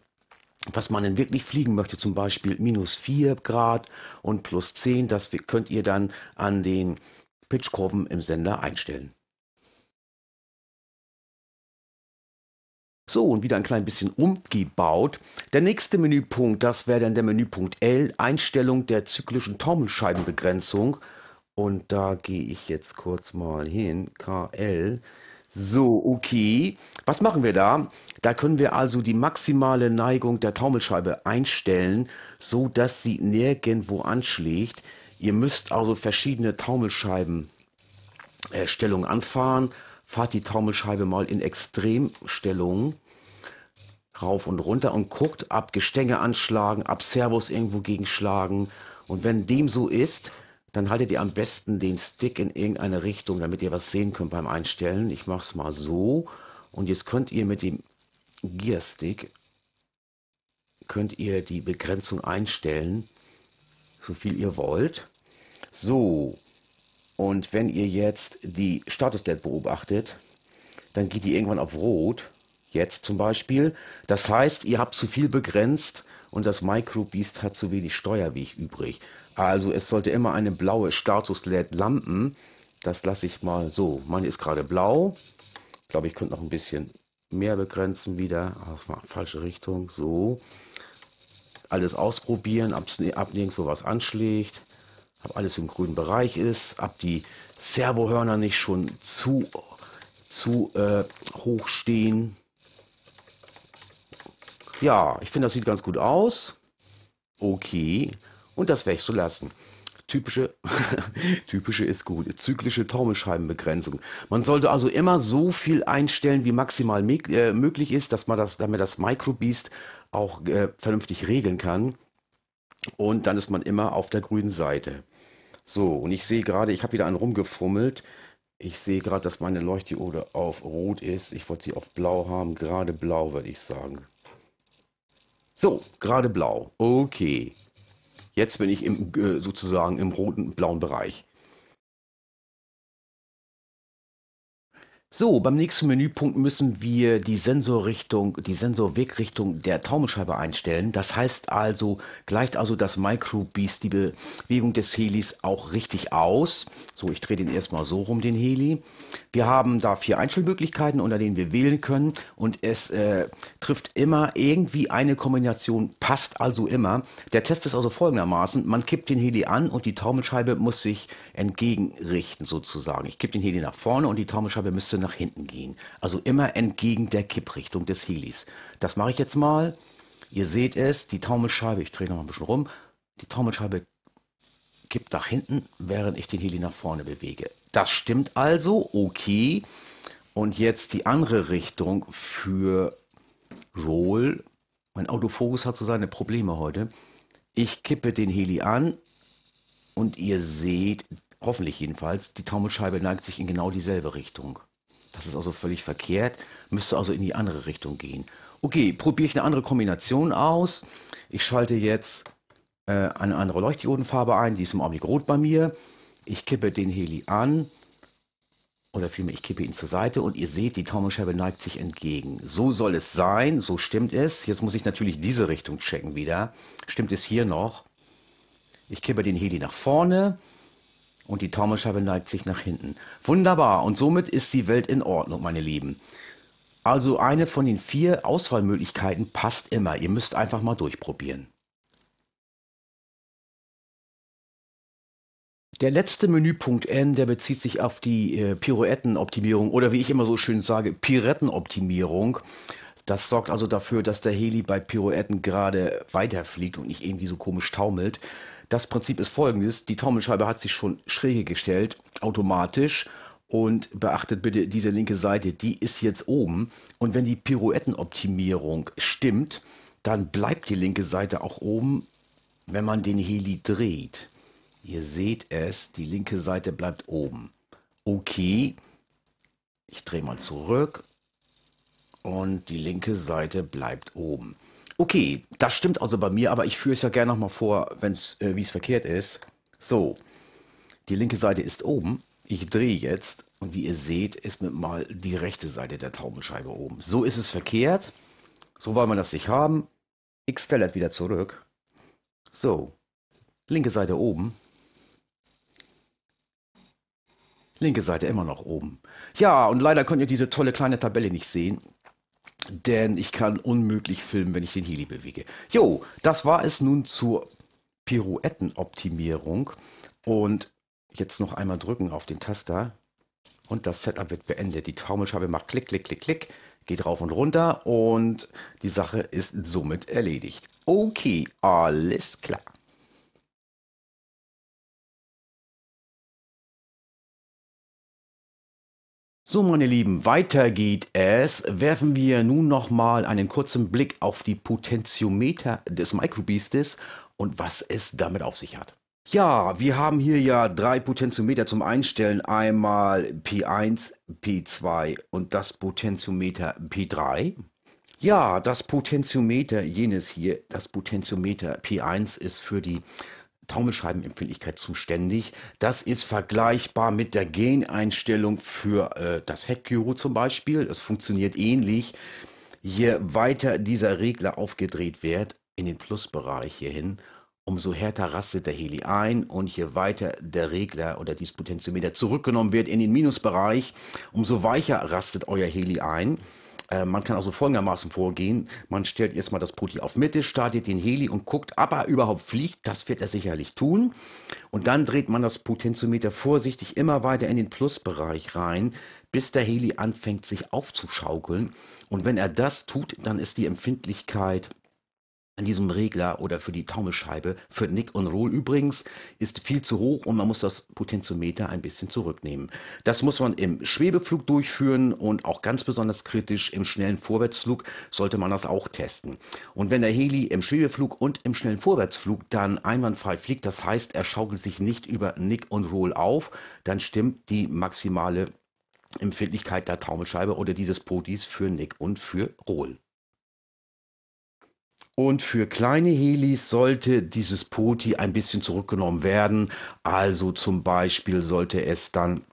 was man denn wirklich fliegen möchte, zum Beispiel minus 4 Grad und plus 10, das könnt ihr dann an den Pitchkurven im Sender einstellen. So, und wieder ein klein bisschen umgebaut. Der nächste Menüpunkt, das wäre dann der Menüpunkt L, Einstellung der zyklischen Taumelscheibenbegrenzung. Und da gehe ich jetzt kurz mal hin. KL. So, okay. Was machen wir da? Da können wir also die maximale Neigung der Taumelscheibe einstellen, so dass sie nirgendwo anschlägt. Ihr müsst also verschiedene Taumelscheibenstellungen äh, anfahren. Fahrt die Taumelscheibe mal in Extremstellungen rauf und runter und guckt, ab Gestänge anschlagen, ab Servos irgendwo gegenschlagen. Und wenn dem so ist, dann haltet ihr am besten den Stick in irgendeine Richtung, damit ihr was sehen könnt beim Einstellen. Ich mache es mal so. Und jetzt könnt ihr mit dem Gear Stick könnt ihr die Begrenzung einstellen, so viel ihr wollt. So, und wenn ihr jetzt die Statuswert beobachtet, dann geht die irgendwann auf Rot, jetzt zum Beispiel. Das heißt, ihr habt zu viel begrenzt und das MicroBeast hat zu wenig Steuerweg übrig. Also es sollte immer eine blaue Status-LED lampen. Das lasse ich mal so. Meine ist gerade blau. Ich glaube, ich könnte noch ein bisschen mehr begrenzen wieder. Ah, das war falsche Richtung. So. Alles ausprobieren, ab, ab nirgendwo was anschlägt. Ob alles im grünen Bereich ist. Ab die Servohörner nicht schon zu, zu äh, hoch stehen. Ja, ich finde, das sieht ganz gut aus. Okay und das wegzulassen. Typische, typische ist gut, zyklische Taumelscheibenbegrenzung. Man sollte also immer so viel einstellen, wie maximal äh, möglich ist, dass man das, damit das Microbeast auch äh, vernünftig regeln kann. Und dann ist man immer auf der grünen Seite. So, und ich sehe gerade, ich habe wieder einen rumgefummelt. Ich sehe gerade, dass meine Leuchtdiode auf Rot ist. Ich wollte sie auf Blau haben. Gerade Blau, würde ich sagen. So, gerade Blau. Okay. Jetzt bin ich im, äh, sozusagen im roten, blauen Bereich. So, beim nächsten Menüpunkt müssen wir die Sensorrichtung, die Sensorwegrichtung der Taumelscheibe einstellen. Das heißt also, gleicht also das MicroBeast die Bewegung des Helis auch richtig aus. So, ich drehe den erstmal so rum, den Heli. Wir haben da vier Einstellmöglichkeiten, unter denen wir wählen können und es äh, trifft immer irgendwie eine Kombination, passt also immer. Der Test ist also folgendermaßen, man kippt den Heli an und die Taumelscheibe muss sich entgegenrichten sozusagen. Ich kippe den Heli nach vorne und die Taumelscheibe müsste nach hinten gehen. Also immer entgegen der Kipprichtung des Helis. Das mache ich jetzt mal. Ihr seht es, die Taumelscheibe, ich drehe noch ein bisschen rum, die Taumelscheibe kippt nach hinten, während ich den Heli nach vorne bewege. Das stimmt also, okay. Und jetzt die andere Richtung für Roll. Mein Autofokus hat so seine Probleme heute. Ich kippe den Heli an und ihr seht, hoffentlich jedenfalls, die Taumelscheibe neigt sich in genau dieselbe Richtung. Das ist also völlig verkehrt. Müsste also in die andere Richtung gehen. Okay, probiere ich eine andere Kombination aus. Ich schalte jetzt äh, eine andere Leuchtdiodenfarbe ein. Die ist im Augenblick rot bei mir. Ich kippe den Heli an. Oder vielmehr, ich kippe ihn zur Seite und ihr seht, die Taumelscheibe neigt sich entgegen. So soll es sein, so stimmt es. Jetzt muss ich natürlich diese Richtung checken wieder. Stimmt es hier noch? Ich kippe den Heli nach vorne und die Taumelscheibe neigt sich nach hinten. Wunderbar. Und somit ist die Welt in Ordnung, meine Lieben. Also eine von den vier Auswahlmöglichkeiten passt immer. Ihr müsst einfach mal durchprobieren. Der letzte Menüpunkt N, der bezieht sich auf die äh, Pirouettenoptimierung oder wie ich immer so schön sage, Pirettenoptimierung. Das sorgt also dafür, dass der Heli bei Pirouetten gerade weiterfliegt und nicht irgendwie so komisch taumelt. Das Prinzip ist folgendes. Die Trommelscheibe hat sich schon schräge gestellt, automatisch. Und beachtet bitte diese linke Seite, die ist jetzt oben. Und wenn die Pirouettenoptimierung stimmt, dann bleibt die linke Seite auch oben, wenn man den Heli dreht. Ihr seht es, die linke Seite bleibt oben. Okay, ich drehe mal zurück und die linke Seite bleibt oben. Okay, das stimmt also bei mir, aber ich führe es ja gerne nochmal vor, äh, wie es verkehrt ist. So, die linke Seite ist oben. Ich drehe jetzt und wie ihr seht, ist mit mal die rechte Seite der Taubenscheibe oben. So ist es verkehrt. So wollen wir das nicht haben. X stellt wieder zurück. So, linke Seite oben. Linke Seite immer noch oben. Ja, und leider könnt ihr diese tolle kleine Tabelle nicht sehen denn ich kann unmöglich filmen, wenn ich den Heli bewege. Jo, das war es nun zur Pirouettenoptimierung. Und jetzt noch einmal drücken auf den Taster und das Setup wird beendet. Die Taumelscheibe macht klick, klick, klick, klick, geht rauf und runter und die Sache ist somit erledigt. Okay, alles klar. So, meine Lieben, weiter geht es. Werfen wir nun nochmal einen kurzen Blick auf die Potentiometer des Microbeastes und was es damit auf sich hat. Ja, wir haben hier ja drei Potentiometer zum Einstellen. Einmal P1, P2 und das Potentiometer P3. Ja, das Potentiometer, jenes hier, das Potentiometer P1 ist für die Taumelscheibenempfindlichkeit zuständig. Das ist vergleichbar mit der Geneinstellung für äh, das Heckgyro zum Beispiel. Es funktioniert ähnlich. Je weiter dieser Regler aufgedreht wird, in den Plusbereich hierhin, umso härter rastet der Heli ein und je weiter der Regler oder dieses Potentiometer zurückgenommen wird in den Minusbereich, umso weicher rastet euer Heli ein. Äh, man kann also folgendermaßen vorgehen. Man stellt erstmal das Poti auf Mitte, startet den Heli und guckt, ob er überhaupt fliegt. Das wird er sicherlich tun. Und dann dreht man das Potentiometer vorsichtig immer weiter in den Plusbereich rein, bis der Heli anfängt, sich aufzuschaukeln. Und wenn er das tut, dann ist die Empfindlichkeit an diesem Regler oder für die Taumelscheibe für Nick und Roll übrigens ist viel zu hoch und man muss das Potentiometer ein bisschen zurücknehmen. Das muss man im Schwebeflug durchführen und auch ganz besonders kritisch im schnellen Vorwärtsflug sollte man das auch testen. Und wenn der Heli im Schwebeflug und im schnellen Vorwärtsflug dann einwandfrei fliegt, das heißt, er schaukelt sich nicht über Nick und Roll auf, dann stimmt die maximale Empfindlichkeit der Taumelscheibe oder dieses Podis für Nick und für Roll. Und für kleine Helis sollte dieses Poti ein bisschen zurückgenommen werden. Also zum Beispiel sollte es dann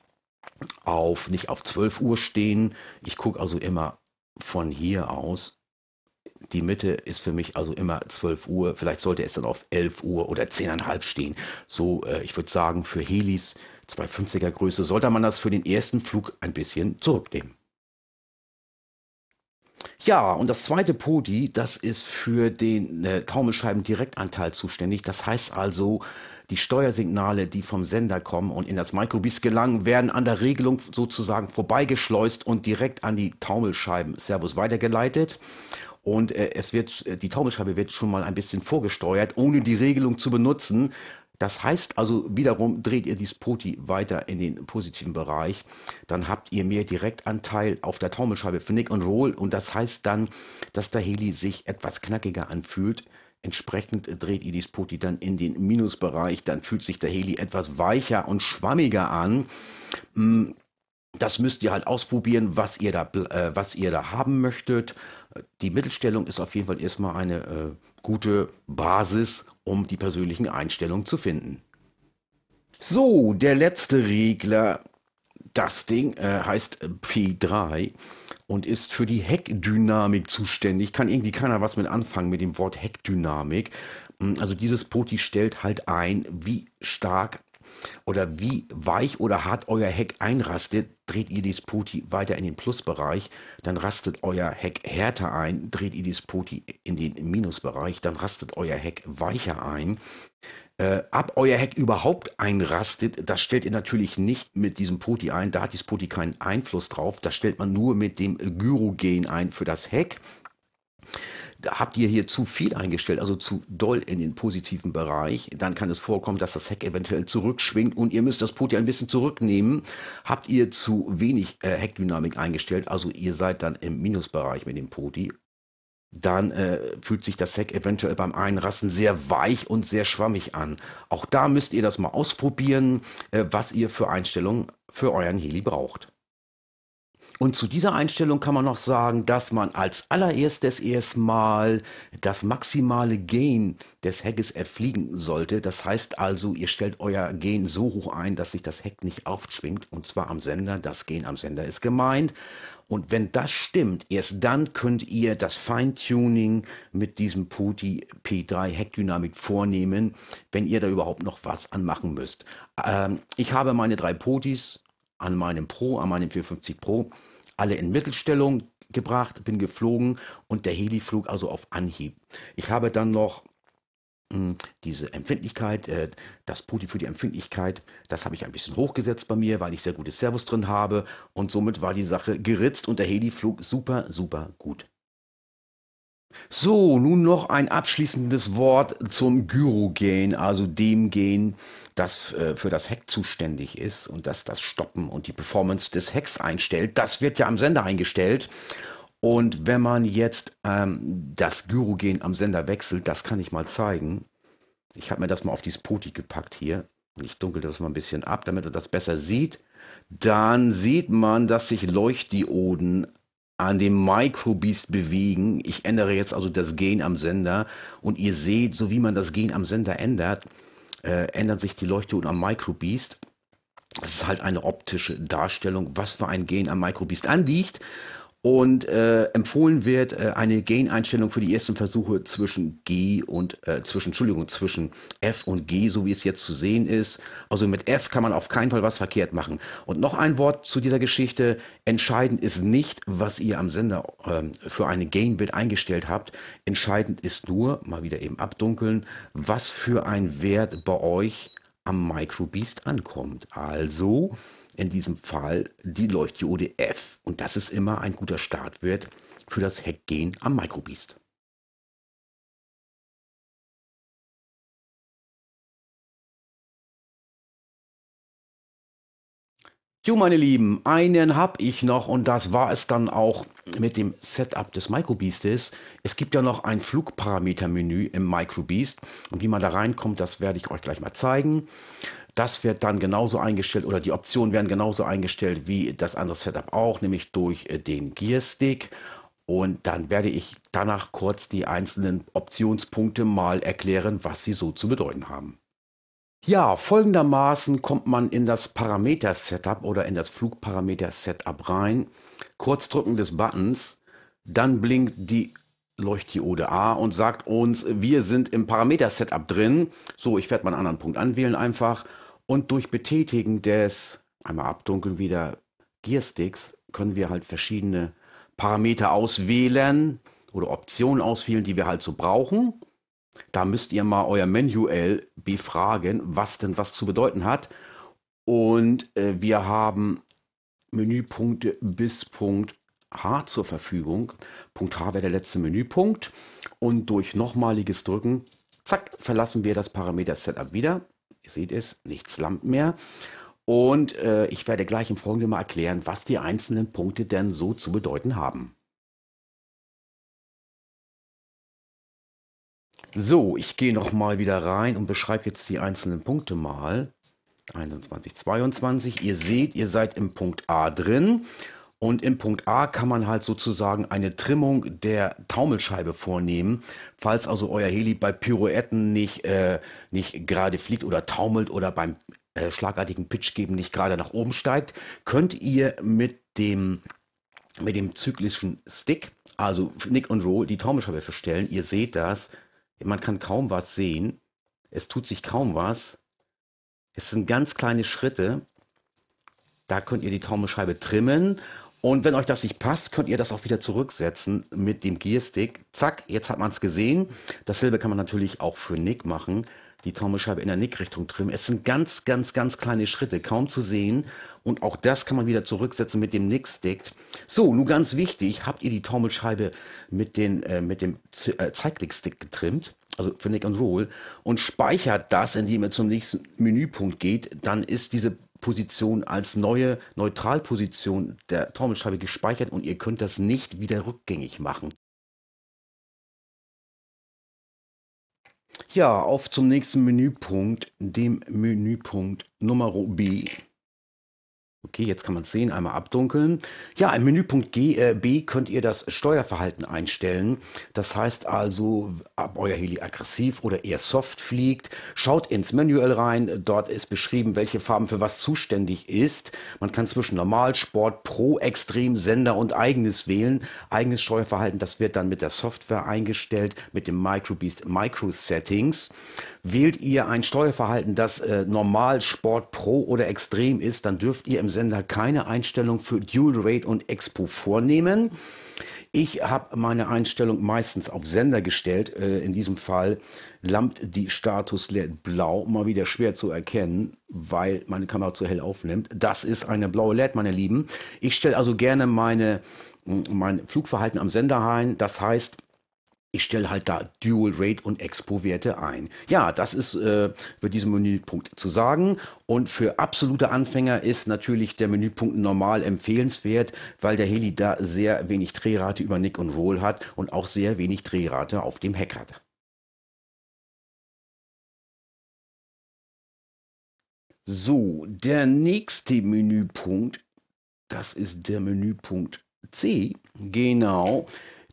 auf nicht auf 12 Uhr stehen. Ich gucke also immer von hier aus. Die Mitte ist für mich also immer 12 Uhr. Vielleicht sollte es dann auf 11 Uhr oder 10,5 stehen. So, äh, ich würde sagen, für Helis 250er Größe sollte man das für den ersten Flug ein bisschen zurücknehmen. Ja, und das zweite Podi, das ist für den äh, Taumelscheiben-Direktanteil zuständig. Das heißt also, die Steuersignale, die vom Sender kommen und in das Microbeats gelangen, werden an der Regelung sozusagen vorbeigeschleust und direkt an die Taumelscheiben-Servos weitergeleitet. Und äh, es wird, äh, die Taumelscheibe wird schon mal ein bisschen vorgesteuert, ohne die Regelung zu benutzen, das heißt also wiederum, dreht ihr die Poti weiter in den positiven Bereich, dann habt ihr mehr Direktanteil auf der Taumelscheibe für Nick und Roll und das heißt dann, dass der Heli sich etwas knackiger anfühlt. Entsprechend dreht ihr die Poti dann in den Minusbereich, dann fühlt sich der Heli etwas weicher und schwammiger an. Hm. Das müsst ihr halt ausprobieren, was ihr da, äh, was ihr da haben möchtet. Die Mittelstellung ist auf jeden Fall erstmal eine äh, gute Basis, um die persönlichen Einstellungen zu finden. So, der letzte Regler, das Ding äh, heißt P3 und ist für die Heckdynamik zuständig. Kann irgendwie keiner was mit anfangen mit dem Wort Heckdynamik. Hm, also dieses Poti stellt halt ein, wie stark oder wie weich oder hart euer Heck einrastet, dreht ihr die Spoti weiter in den Plusbereich, dann rastet euer Heck härter ein, dreht ihr die Spoti in den Minusbereich, dann rastet euer Heck weicher ein. Äh, ab euer Heck überhaupt einrastet, das stellt ihr natürlich nicht mit diesem Poti ein, da hat die Poti keinen Einfluss drauf, das stellt man nur mit dem Gyrogen ein für das Heck habt ihr hier zu viel eingestellt, also zu doll in den positiven Bereich, dann kann es vorkommen, dass das Heck eventuell zurückschwingt und ihr müsst das Poti ein bisschen zurücknehmen. Habt ihr zu wenig äh, Heckdynamik eingestellt, also ihr seid dann im Minusbereich mit dem Poti dann äh, fühlt sich das Heck eventuell beim Einrassen sehr weich und sehr schwammig an. Auch da müsst ihr das mal ausprobieren, äh, was ihr für Einstellungen für euren Heli braucht. Und zu dieser Einstellung kann man noch sagen, dass man als allererstes erstmal das maximale Gain des Heckes erfliegen sollte. Das heißt also, ihr stellt euer Gain so hoch ein, dass sich das Heck nicht aufschwingt. Und zwar am Sender. Das Gain am Sender ist gemeint. Und wenn das stimmt, erst dann könnt ihr das Feintuning mit diesem Poti P3 Heckdynamik vornehmen, wenn ihr da überhaupt noch was anmachen müsst. Ähm, ich habe meine drei Potis an meinem Pro, an meinem 450 Pro, alle in Mittelstellung gebracht, bin geflogen und der Heli flog also auf Anhieb. Ich habe dann noch hm, diese Empfindlichkeit, äh, das Poti für die Empfindlichkeit, das habe ich ein bisschen hochgesetzt bei mir, weil ich sehr gutes Servus drin habe und somit war die Sache geritzt und der Heli flog super, super gut. So, nun noch ein abschließendes Wort zum Gyrogen, also dem Gen, das äh, für das Heck zuständig ist und das das Stoppen und die Performance des Hecks einstellt. Das wird ja am Sender eingestellt. Und wenn man jetzt ähm, das Gyrogen am Sender wechselt, das kann ich mal zeigen. Ich habe mir das mal auf die Spoti gepackt hier. Ich dunkel das mal ein bisschen ab, damit ihr das besser sieht. Dann sieht man, dass sich Leuchtdioden an dem Microbeast bewegen. Ich ändere jetzt also das Gen am Sender und ihr seht, so wie man das Gen am Sender ändert, äh, ändern sich die Leuchtdioden am Microbeast. Das ist halt eine optische Darstellung, was für ein Gen am Microbeast anliegt. Und äh, empfohlen wird äh, eine Gain-Einstellung für die ersten Versuche zwischen G und äh, zwischen Entschuldigung zwischen F und G, so wie es jetzt zu sehen ist. Also mit F kann man auf keinen Fall was verkehrt machen. Und noch ein Wort zu dieser Geschichte: Entscheidend ist nicht, was ihr am Sender ähm, für eine Gain-Wert eingestellt habt. Entscheidend ist nur mal wieder eben abdunkeln, was für ein Wert bei euch am MicroBeast ankommt. Also in diesem Fall die Leuchtdiode F. Und das ist immer ein guter Startwert für das Heckgehen am Microbeast. Jo, meine Lieben, einen habe ich noch und das war es dann auch mit dem Setup des MicroBeastes. Es gibt ja noch ein Flugparametermenü im MicroBeast und wie man da reinkommt, das werde ich euch gleich mal zeigen. Das wird dann genauso eingestellt oder die Optionen werden genauso eingestellt wie das andere Setup auch, nämlich durch äh, den Gear-Stick. Und dann werde ich danach kurz die einzelnen Optionspunkte mal erklären, was sie so zu bedeuten haben. Ja, folgendermaßen kommt man in das Parameter-Setup oder in das Flugparameter-Setup rein. Kurz drücken des Buttons, dann blinkt die Leuchtdiode A und sagt uns, wir sind im Parameter-Setup drin. So, ich werde mal einen anderen Punkt anwählen einfach. Und durch Betätigen des, einmal abdunkeln wieder, Gearsticks können wir halt verschiedene Parameter auswählen oder Optionen auswählen, die wir halt so brauchen. Da müsst ihr mal euer Manual befragen, was denn was zu bedeuten hat. Und äh, wir haben Menüpunkte bis Punkt H zur Verfügung. Punkt H wäre der letzte Menüpunkt. Und durch nochmaliges Drücken, zack, verlassen wir das Parameter Setup wieder. Ihr seht es, nichts lampt mehr. Und äh, ich werde gleich im Folgenden mal erklären, was die einzelnen Punkte denn so zu bedeuten haben. So, ich gehe nochmal wieder rein und beschreibe jetzt die einzelnen Punkte mal. 21, 22. Ihr seht, ihr seid im Punkt A drin und im Punkt A kann man halt sozusagen eine Trimmung der Taumelscheibe vornehmen, falls also euer Heli bei Pirouetten nicht, äh, nicht gerade fliegt oder taumelt oder beim äh, schlagartigen Pitch geben nicht gerade nach oben steigt, könnt ihr mit dem mit dem zyklischen Stick, also Nick und Roll, die Taumelscheibe verstellen. Ihr seht das. Man kann kaum was sehen. Es tut sich kaum was. Es sind ganz kleine Schritte. Da könnt ihr die Taumelscheibe trimmen und wenn euch das nicht passt, könnt ihr das auch wieder zurücksetzen mit dem Gearstick. Zack, jetzt hat man es gesehen. Dasselbe kann man natürlich auch für Nick machen. Die Trommelscheibe in der Nick-Richtung trimmen. Es sind ganz, ganz, ganz kleine Schritte, kaum zu sehen. Und auch das kann man wieder zurücksetzen mit dem Nick-Stick. So, nun ganz wichtig, habt ihr die Trommelscheibe mit, den, äh, mit dem Z äh, Zeitlickstick getrimmt, also für Nick and Roll, und speichert das, indem ihr zum nächsten Menüpunkt geht, dann ist diese Position als neue Neutralposition der Trommelscheibe gespeichert und ihr könnt das nicht wieder rückgängig machen. Ja, auf zum nächsten Menüpunkt, dem Menüpunkt Nummer B. Okay, jetzt kann man es sehen, einmal abdunkeln. Ja, im Menüpunkt G, äh, B könnt ihr das Steuerverhalten einstellen. Das heißt also, ob euer Heli aggressiv oder eher soft fliegt. Schaut ins Manual rein. Dort ist beschrieben, welche Farben für was zuständig ist. Man kann zwischen Normal, Sport, Pro, Extrem, Sender und Eigenes wählen. Eigenes Steuerverhalten, das wird dann mit der Software eingestellt, mit dem MicroBeast Micro Settings. Wählt ihr ein Steuerverhalten, das äh, normal, Sport, Pro oder Extrem ist, dann dürft ihr im Sender keine Einstellung für Dual Rate und Expo vornehmen. Ich habe meine Einstellung meistens auf Sender gestellt. Äh, in diesem Fall lampt die Status Statusleer blau mal wieder schwer zu erkennen, weil meine Kamera zu hell aufnimmt. Das ist eine blaue LED, meine Lieben. Ich stelle also gerne meine, mein Flugverhalten am Sender ein. Das heißt, ich stelle halt da Dual Rate und Expo Werte ein. Ja, das ist äh, für diesen Menüpunkt zu sagen. Und für absolute Anfänger ist natürlich der Menüpunkt normal empfehlenswert, weil der Heli da sehr wenig Drehrate über Nick und Roll hat und auch sehr wenig Drehrate auf dem Heck hat. So, der nächste Menüpunkt, das ist der Menüpunkt C. Genau.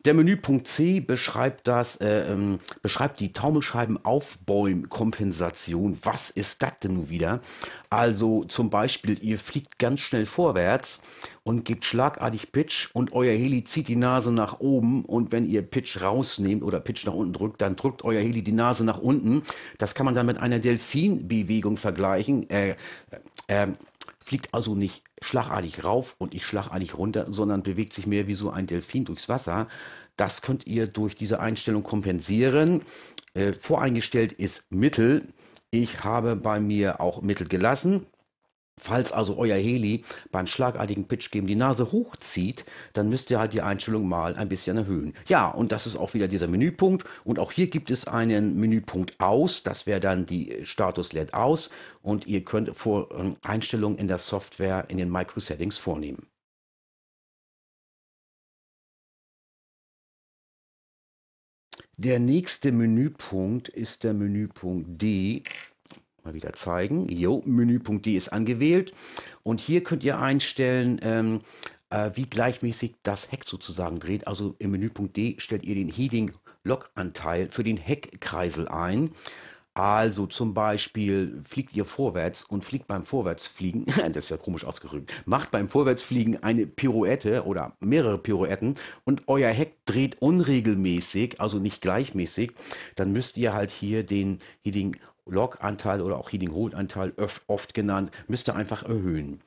Der Menüpunkt C beschreibt das, äh, ähm, beschreibt die Taumelscheibenaufbäumkompensation. Was ist das denn nun wieder? Also zum Beispiel, ihr fliegt ganz schnell vorwärts und gebt schlagartig Pitch und euer Heli zieht die Nase nach oben und wenn ihr Pitch rausnehmt oder Pitch nach unten drückt, dann drückt euer Heli die Nase nach unten. Das kann man dann mit einer Delfinbewegung vergleichen. Äh, äh, fliegt also nicht schlagartig rauf und nicht schlagartig runter, sondern bewegt sich mehr wie so ein Delfin durchs Wasser. Das könnt ihr durch diese Einstellung kompensieren. Äh, voreingestellt ist Mittel. Ich habe bei mir auch Mittel gelassen. Falls also euer Heli beim schlagartigen Pitch geben die Nase hochzieht, dann müsst ihr halt die Einstellung mal ein bisschen erhöhen. Ja, und das ist auch wieder dieser Menüpunkt. Und auch hier gibt es einen Menüpunkt aus. Das wäre dann die Status LED aus. Und ihr könnt vor ähm, Einstellungen in der Software in den Micro-Settings vornehmen. Der nächste Menüpunkt ist der Menüpunkt D mal wieder zeigen. Jo, Menüpunkt.de ist angewählt. Und hier könnt ihr einstellen, ähm, äh, wie gleichmäßig das Heck sozusagen dreht. Also im Menüpunkt D stellt ihr den Heating Lock Anteil für den Heckkreisel ein. Also zum Beispiel fliegt ihr vorwärts und fliegt beim Vorwärtsfliegen, das ist ja komisch ausgerückt, macht beim Vorwärtsfliegen eine Pirouette oder mehrere Pirouetten und euer Heck dreht unregelmäßig, also nicht gleichmäßig, dann müsst ihr halt hier den Heading Log-Anteil oder auch Heating-Hold-Anteil oft genannt, müsste einfach erhöhen.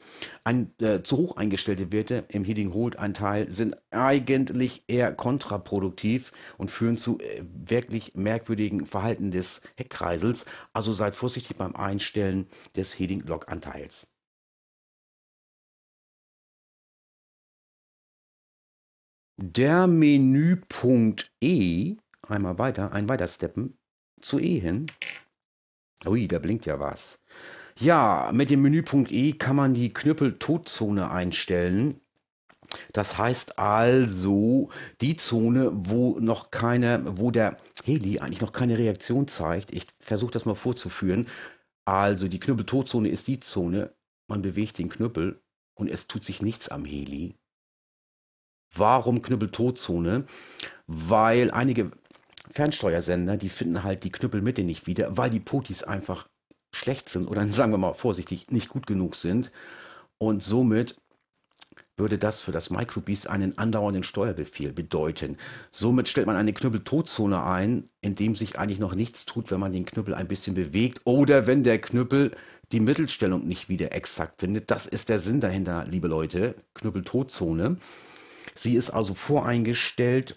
An, äh, zu hoch eingestellte Werte im Heating-Hold-Anteil sind eigentlich eher kontraproduktiv und führen zu äh, wirklich merkwürdigen Verhalten des Heckkreisels. Also seid vorsichtig beim Einstellen des Heating-Log-Anteils. Der Menüpunkt E, einmal weiter, ein weiter steppen, zu E hin, Ui, da blinkt ja was. Ja, mit dem Menüpunkt E kann man die Knüppel-Todzone einstellen. Das heißt also, die Zone, wo noch keine, wo der Heli eigentlich noch keine Reaktion zeigt, ich versuche das mal vorzuführen. Also die Knüppel-Todzone ist die Zone, man bewegt den Knüppel und es tut sich nichts am Heli. Warum Knüppel-Todzone? Weil einige Fernsteuersender, die finden halt die Knüppelmitte nicht wieder, weil die Potis einfach schlecht sind oder sagen wir mal vorsichtig, nicht gut genug sind. Und somit würde das für das Microbeast einen andauernden Steuerbefehl bedeuten. Somit stellt man eine Knüppeltotzone ein, in dem sich eigentlich noch nichts tut, wenn man den Knüppel ein bisschen bewegt oder wenn der Knüppel die Mittelstellung nicht wieder exakt findet. Das ist der Sinn dahinter, liebe Leute. Knüppeltotzone. Sie ist also voreingestellt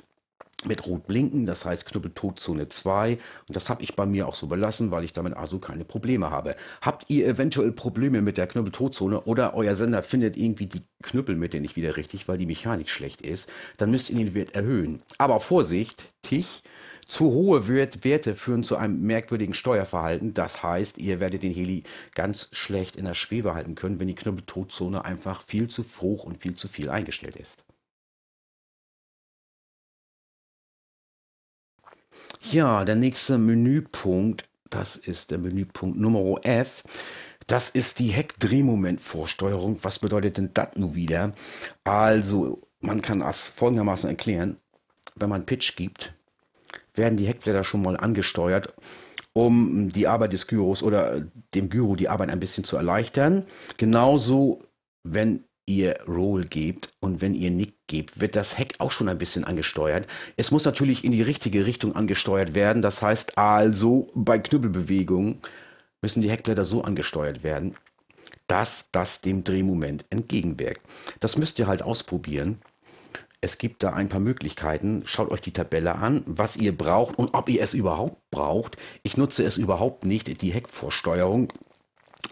mit Rot blinken, das heißt Knüppeltotzone 2. Und das habe ich bei mir auch so belassen, weil ich damit also keine Probleme habe. Habt ihr eventuell Probleme mit der Knüppeltotzone oder euer Sender findet irgendwie die Knüppel mit nicht wieder richtig, weil die Mechanik schlecht ist, dann müsst ihr den Wert erhöhen. Aber Vorsicht, Tich, zu hohe Werte führen zu einem merkwürdigen Steuerverhalten. Das heißt, ihr werdet den Heli ganz schlecht in der Schwebe halten können, wenn die Knüppeltotzone einfach viel zu hoch und viel zu viel eingestellt ist. Ja, der nächste Menüpunkt, das ist der Menüpunkt Nummer F. Das ist die Heckdrehmomentvorsteuerung. Was bedeutet denn das nun wieder? Also, man kann das folgendermaßen erklären. Wenn man Pitch gibt, werden die Heckblätter schon mal angesteuert, um die Arbeit des Gyros oder dem Gyro die Arbeit ein bisschen zu erleichtern. Genauso, wenn ihr Roll gebt und wenn ihr Nick gebt, wird das Heck auch schon ein bisschen angesteuert. Es muss natürlich in die richtige Richtung angesteuert werden. Das heißt also, bei Knüppelbewegungen müssen die Heckblätter so angesteuert werden, dass das dem Drehmoment entgegenwirkt. Das müsst ihr halt ausprobieren. Es gibt da ein paar Möglichkeiten. Schaut euch die Tabelle an, was ihr braucht und ob ihr es überhaupt braucht. Ich nutze es überhaupt nicht, die Heckvorsteuerung.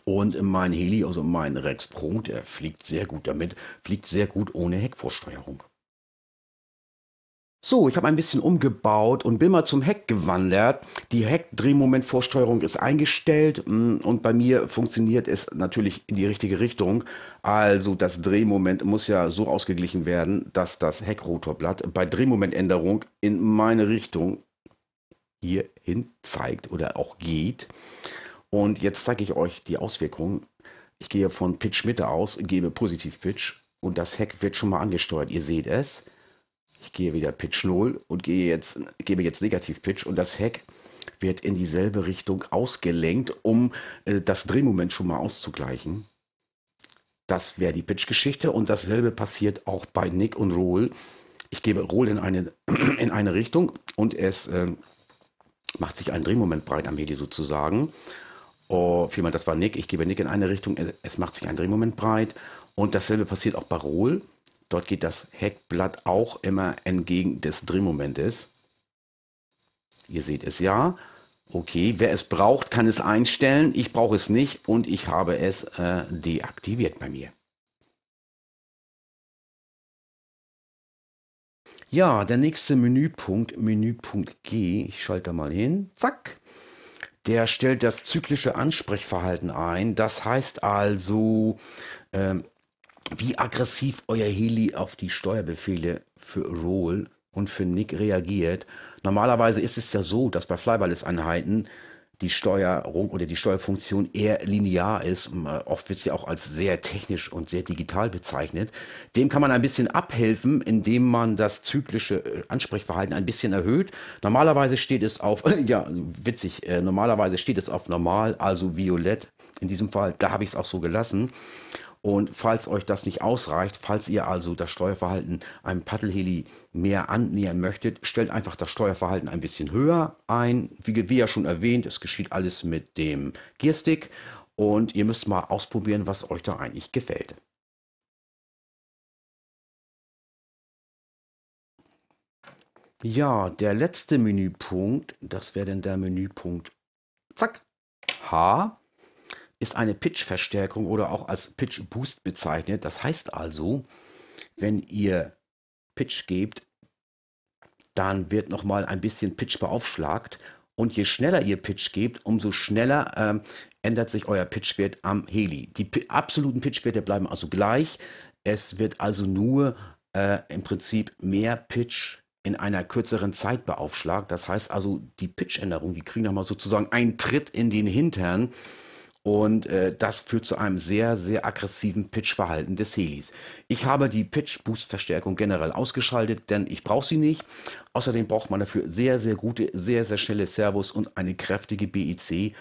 Und mein Heli, also mein Rex Pro, der fliegt sehr gut damit, fliegt sehr gut ohne Heckvorsteuerung. So, ich habe ein bisschen umgebaut und bin mal zum Heck gewandert. Die Heckdrehmomentvorsteuerung ist eingestellt mm, und bei mir funktioniert es natürlich in die richtige Richtung. Also das Drehmoment muss ja so ausgeglichen werden, dass das Heckrotorblatt bei Drehmomentänderung in meine Richtung hierhin zeigt oder auch geht. Und jetzt zeige ich euch die Auswirkungen. Ich gehe von Pitch Mitte aus, gebe positiv Pitch und das Heck wird schon mal angesteuert. Ihr seht es. Ich gehe wieder Pitch 0 und gehe jetzt, gebe jetzt negativ Pitch und das Heck wird in dieselbe Richtung ausgelenkt, um äh, das Drehmoment schon mal auszugleichen. Das wäre die Pitch-Geschichte und dasselbe passiert auch bei Nick und Roll. Ich gebe Roll in eine, in eine Richtung und es äh, macht sich ein Drehmoment breit am Heli sozusagen. Oh, vielmehr, das war Nick. Ich gebe Nick in eine Richtung. Es macht sich ein Drehmoment breit. Und dasselbe passiert auch bei Rohl. Dort geht das Heckblatt auch immer entgegen des Drehmomentes. Ihr seht es ja. Okay, wer es braucht, kann es einstellen. Ich brauche es nicht und ich habe es äh, deaktiviert bei mir. Ja, der nächste Menüpunkt, Menüpunkt G. Ich schalte mal hin. Zack der stellt das zyklische Ansprechverhalten ein. Das heißt also, ähm, wie aggressiv euer Heli auf die Steuerbefehle für Roll und für Nick reagiert. Normalerweise ist es ja so, dass bei Flyballist-Einheiten die Steuerung oder die Steuerfunktion eher linear ist. Oft wird sie auch als sehr technisch und sehr digital bezeichnet. Dem kann man ein bisschen abhelfen, indem man das zyklische äh, Ansprechverhalten ein bisschen erhöht. Normalerweise steht es auf, ja, witzig, äh, normalerweise steht es auf normal, also violett. In diesem Fall, da habe ich es auch so gelassen. Und falls euch das nicht ausreicht, falls ihr also das Steuerverhalten einem Paddelheli mehr annähern möchtet, stellt einfach das Steuerverhalten ein bisschen höher ein. Wie, wie ja schon erwähnt, es geschieht alles mit dem Gearstick und ihr müsst mal ausprobieren, was euch da eigentlich gefällt. Ja, der letzte Menüpunkt, das wäre dann der Menüpunkt, zack, H, ist eine Pitch-Verstärkung oder auch als Pitch-Boost bezeichnet. Das heißt also, wenn ihr Pitch gebt, dann wird nochmal ein bisschen Pitch beaufschlagt. Und je schneller ihr Pitch gebt, umso schneller ähm, ändert sich euer Pitchwert am Heli. Die P absoluten Pitchwerte bleiben also gleich. Es wird also nur äh, im Prinzip mehr Pitch in einer kürzeren Zeit beaufschlagt. Das heißt also, die Pitch-Änderung, die kriegen nochmal sozusagen einen Tritt in den Hintern. Und äh, das führt zu einem sehr, sehr aggressiven Pitch-Verhalten des Helis. Ich habe die Pitch-Boost-Verstärkung generell ausgeschaltet, denn ich brauche sie nicht. Außerdem braucht man dafür sehr, sehr gute, sehr, sehr schnelle Servos und eine kräftige BIC. E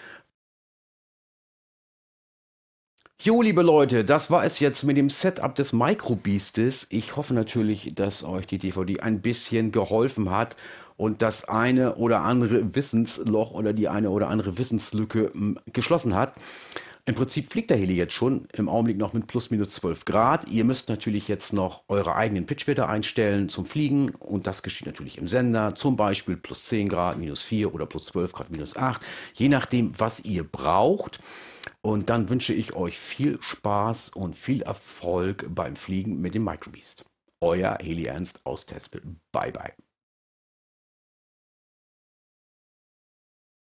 jo, liebe Leute, das war es jetzt mit dem Setup des Microbeastes. Ich hoffe natürlich, dass euch die DVD ein bisschen geholfen hat und das eine oder andere Wissensloch oder die eine oder andere Wissenslücke hm, geschlossen hat. Im Prinzip fliegt der Heli jetzt schon, im Augenblick noch mit plus minus 12 Grad. Ihr müsst natürlich jetzt noch eure eigenen Pitchwetter einstellen zum Fliegen und das geschieht natürlich im Sender, zum Beispiel plus 10 Grad, minus 4 oder plus 12 Grad, minus 8, je nachdem, was ihr braucht. Und dann wünsche ich euch viel Spaß und viel Erfolg beim Fliegen mit dem Microbeast. Euer Heli Ernst aus Testbild. Bye bye.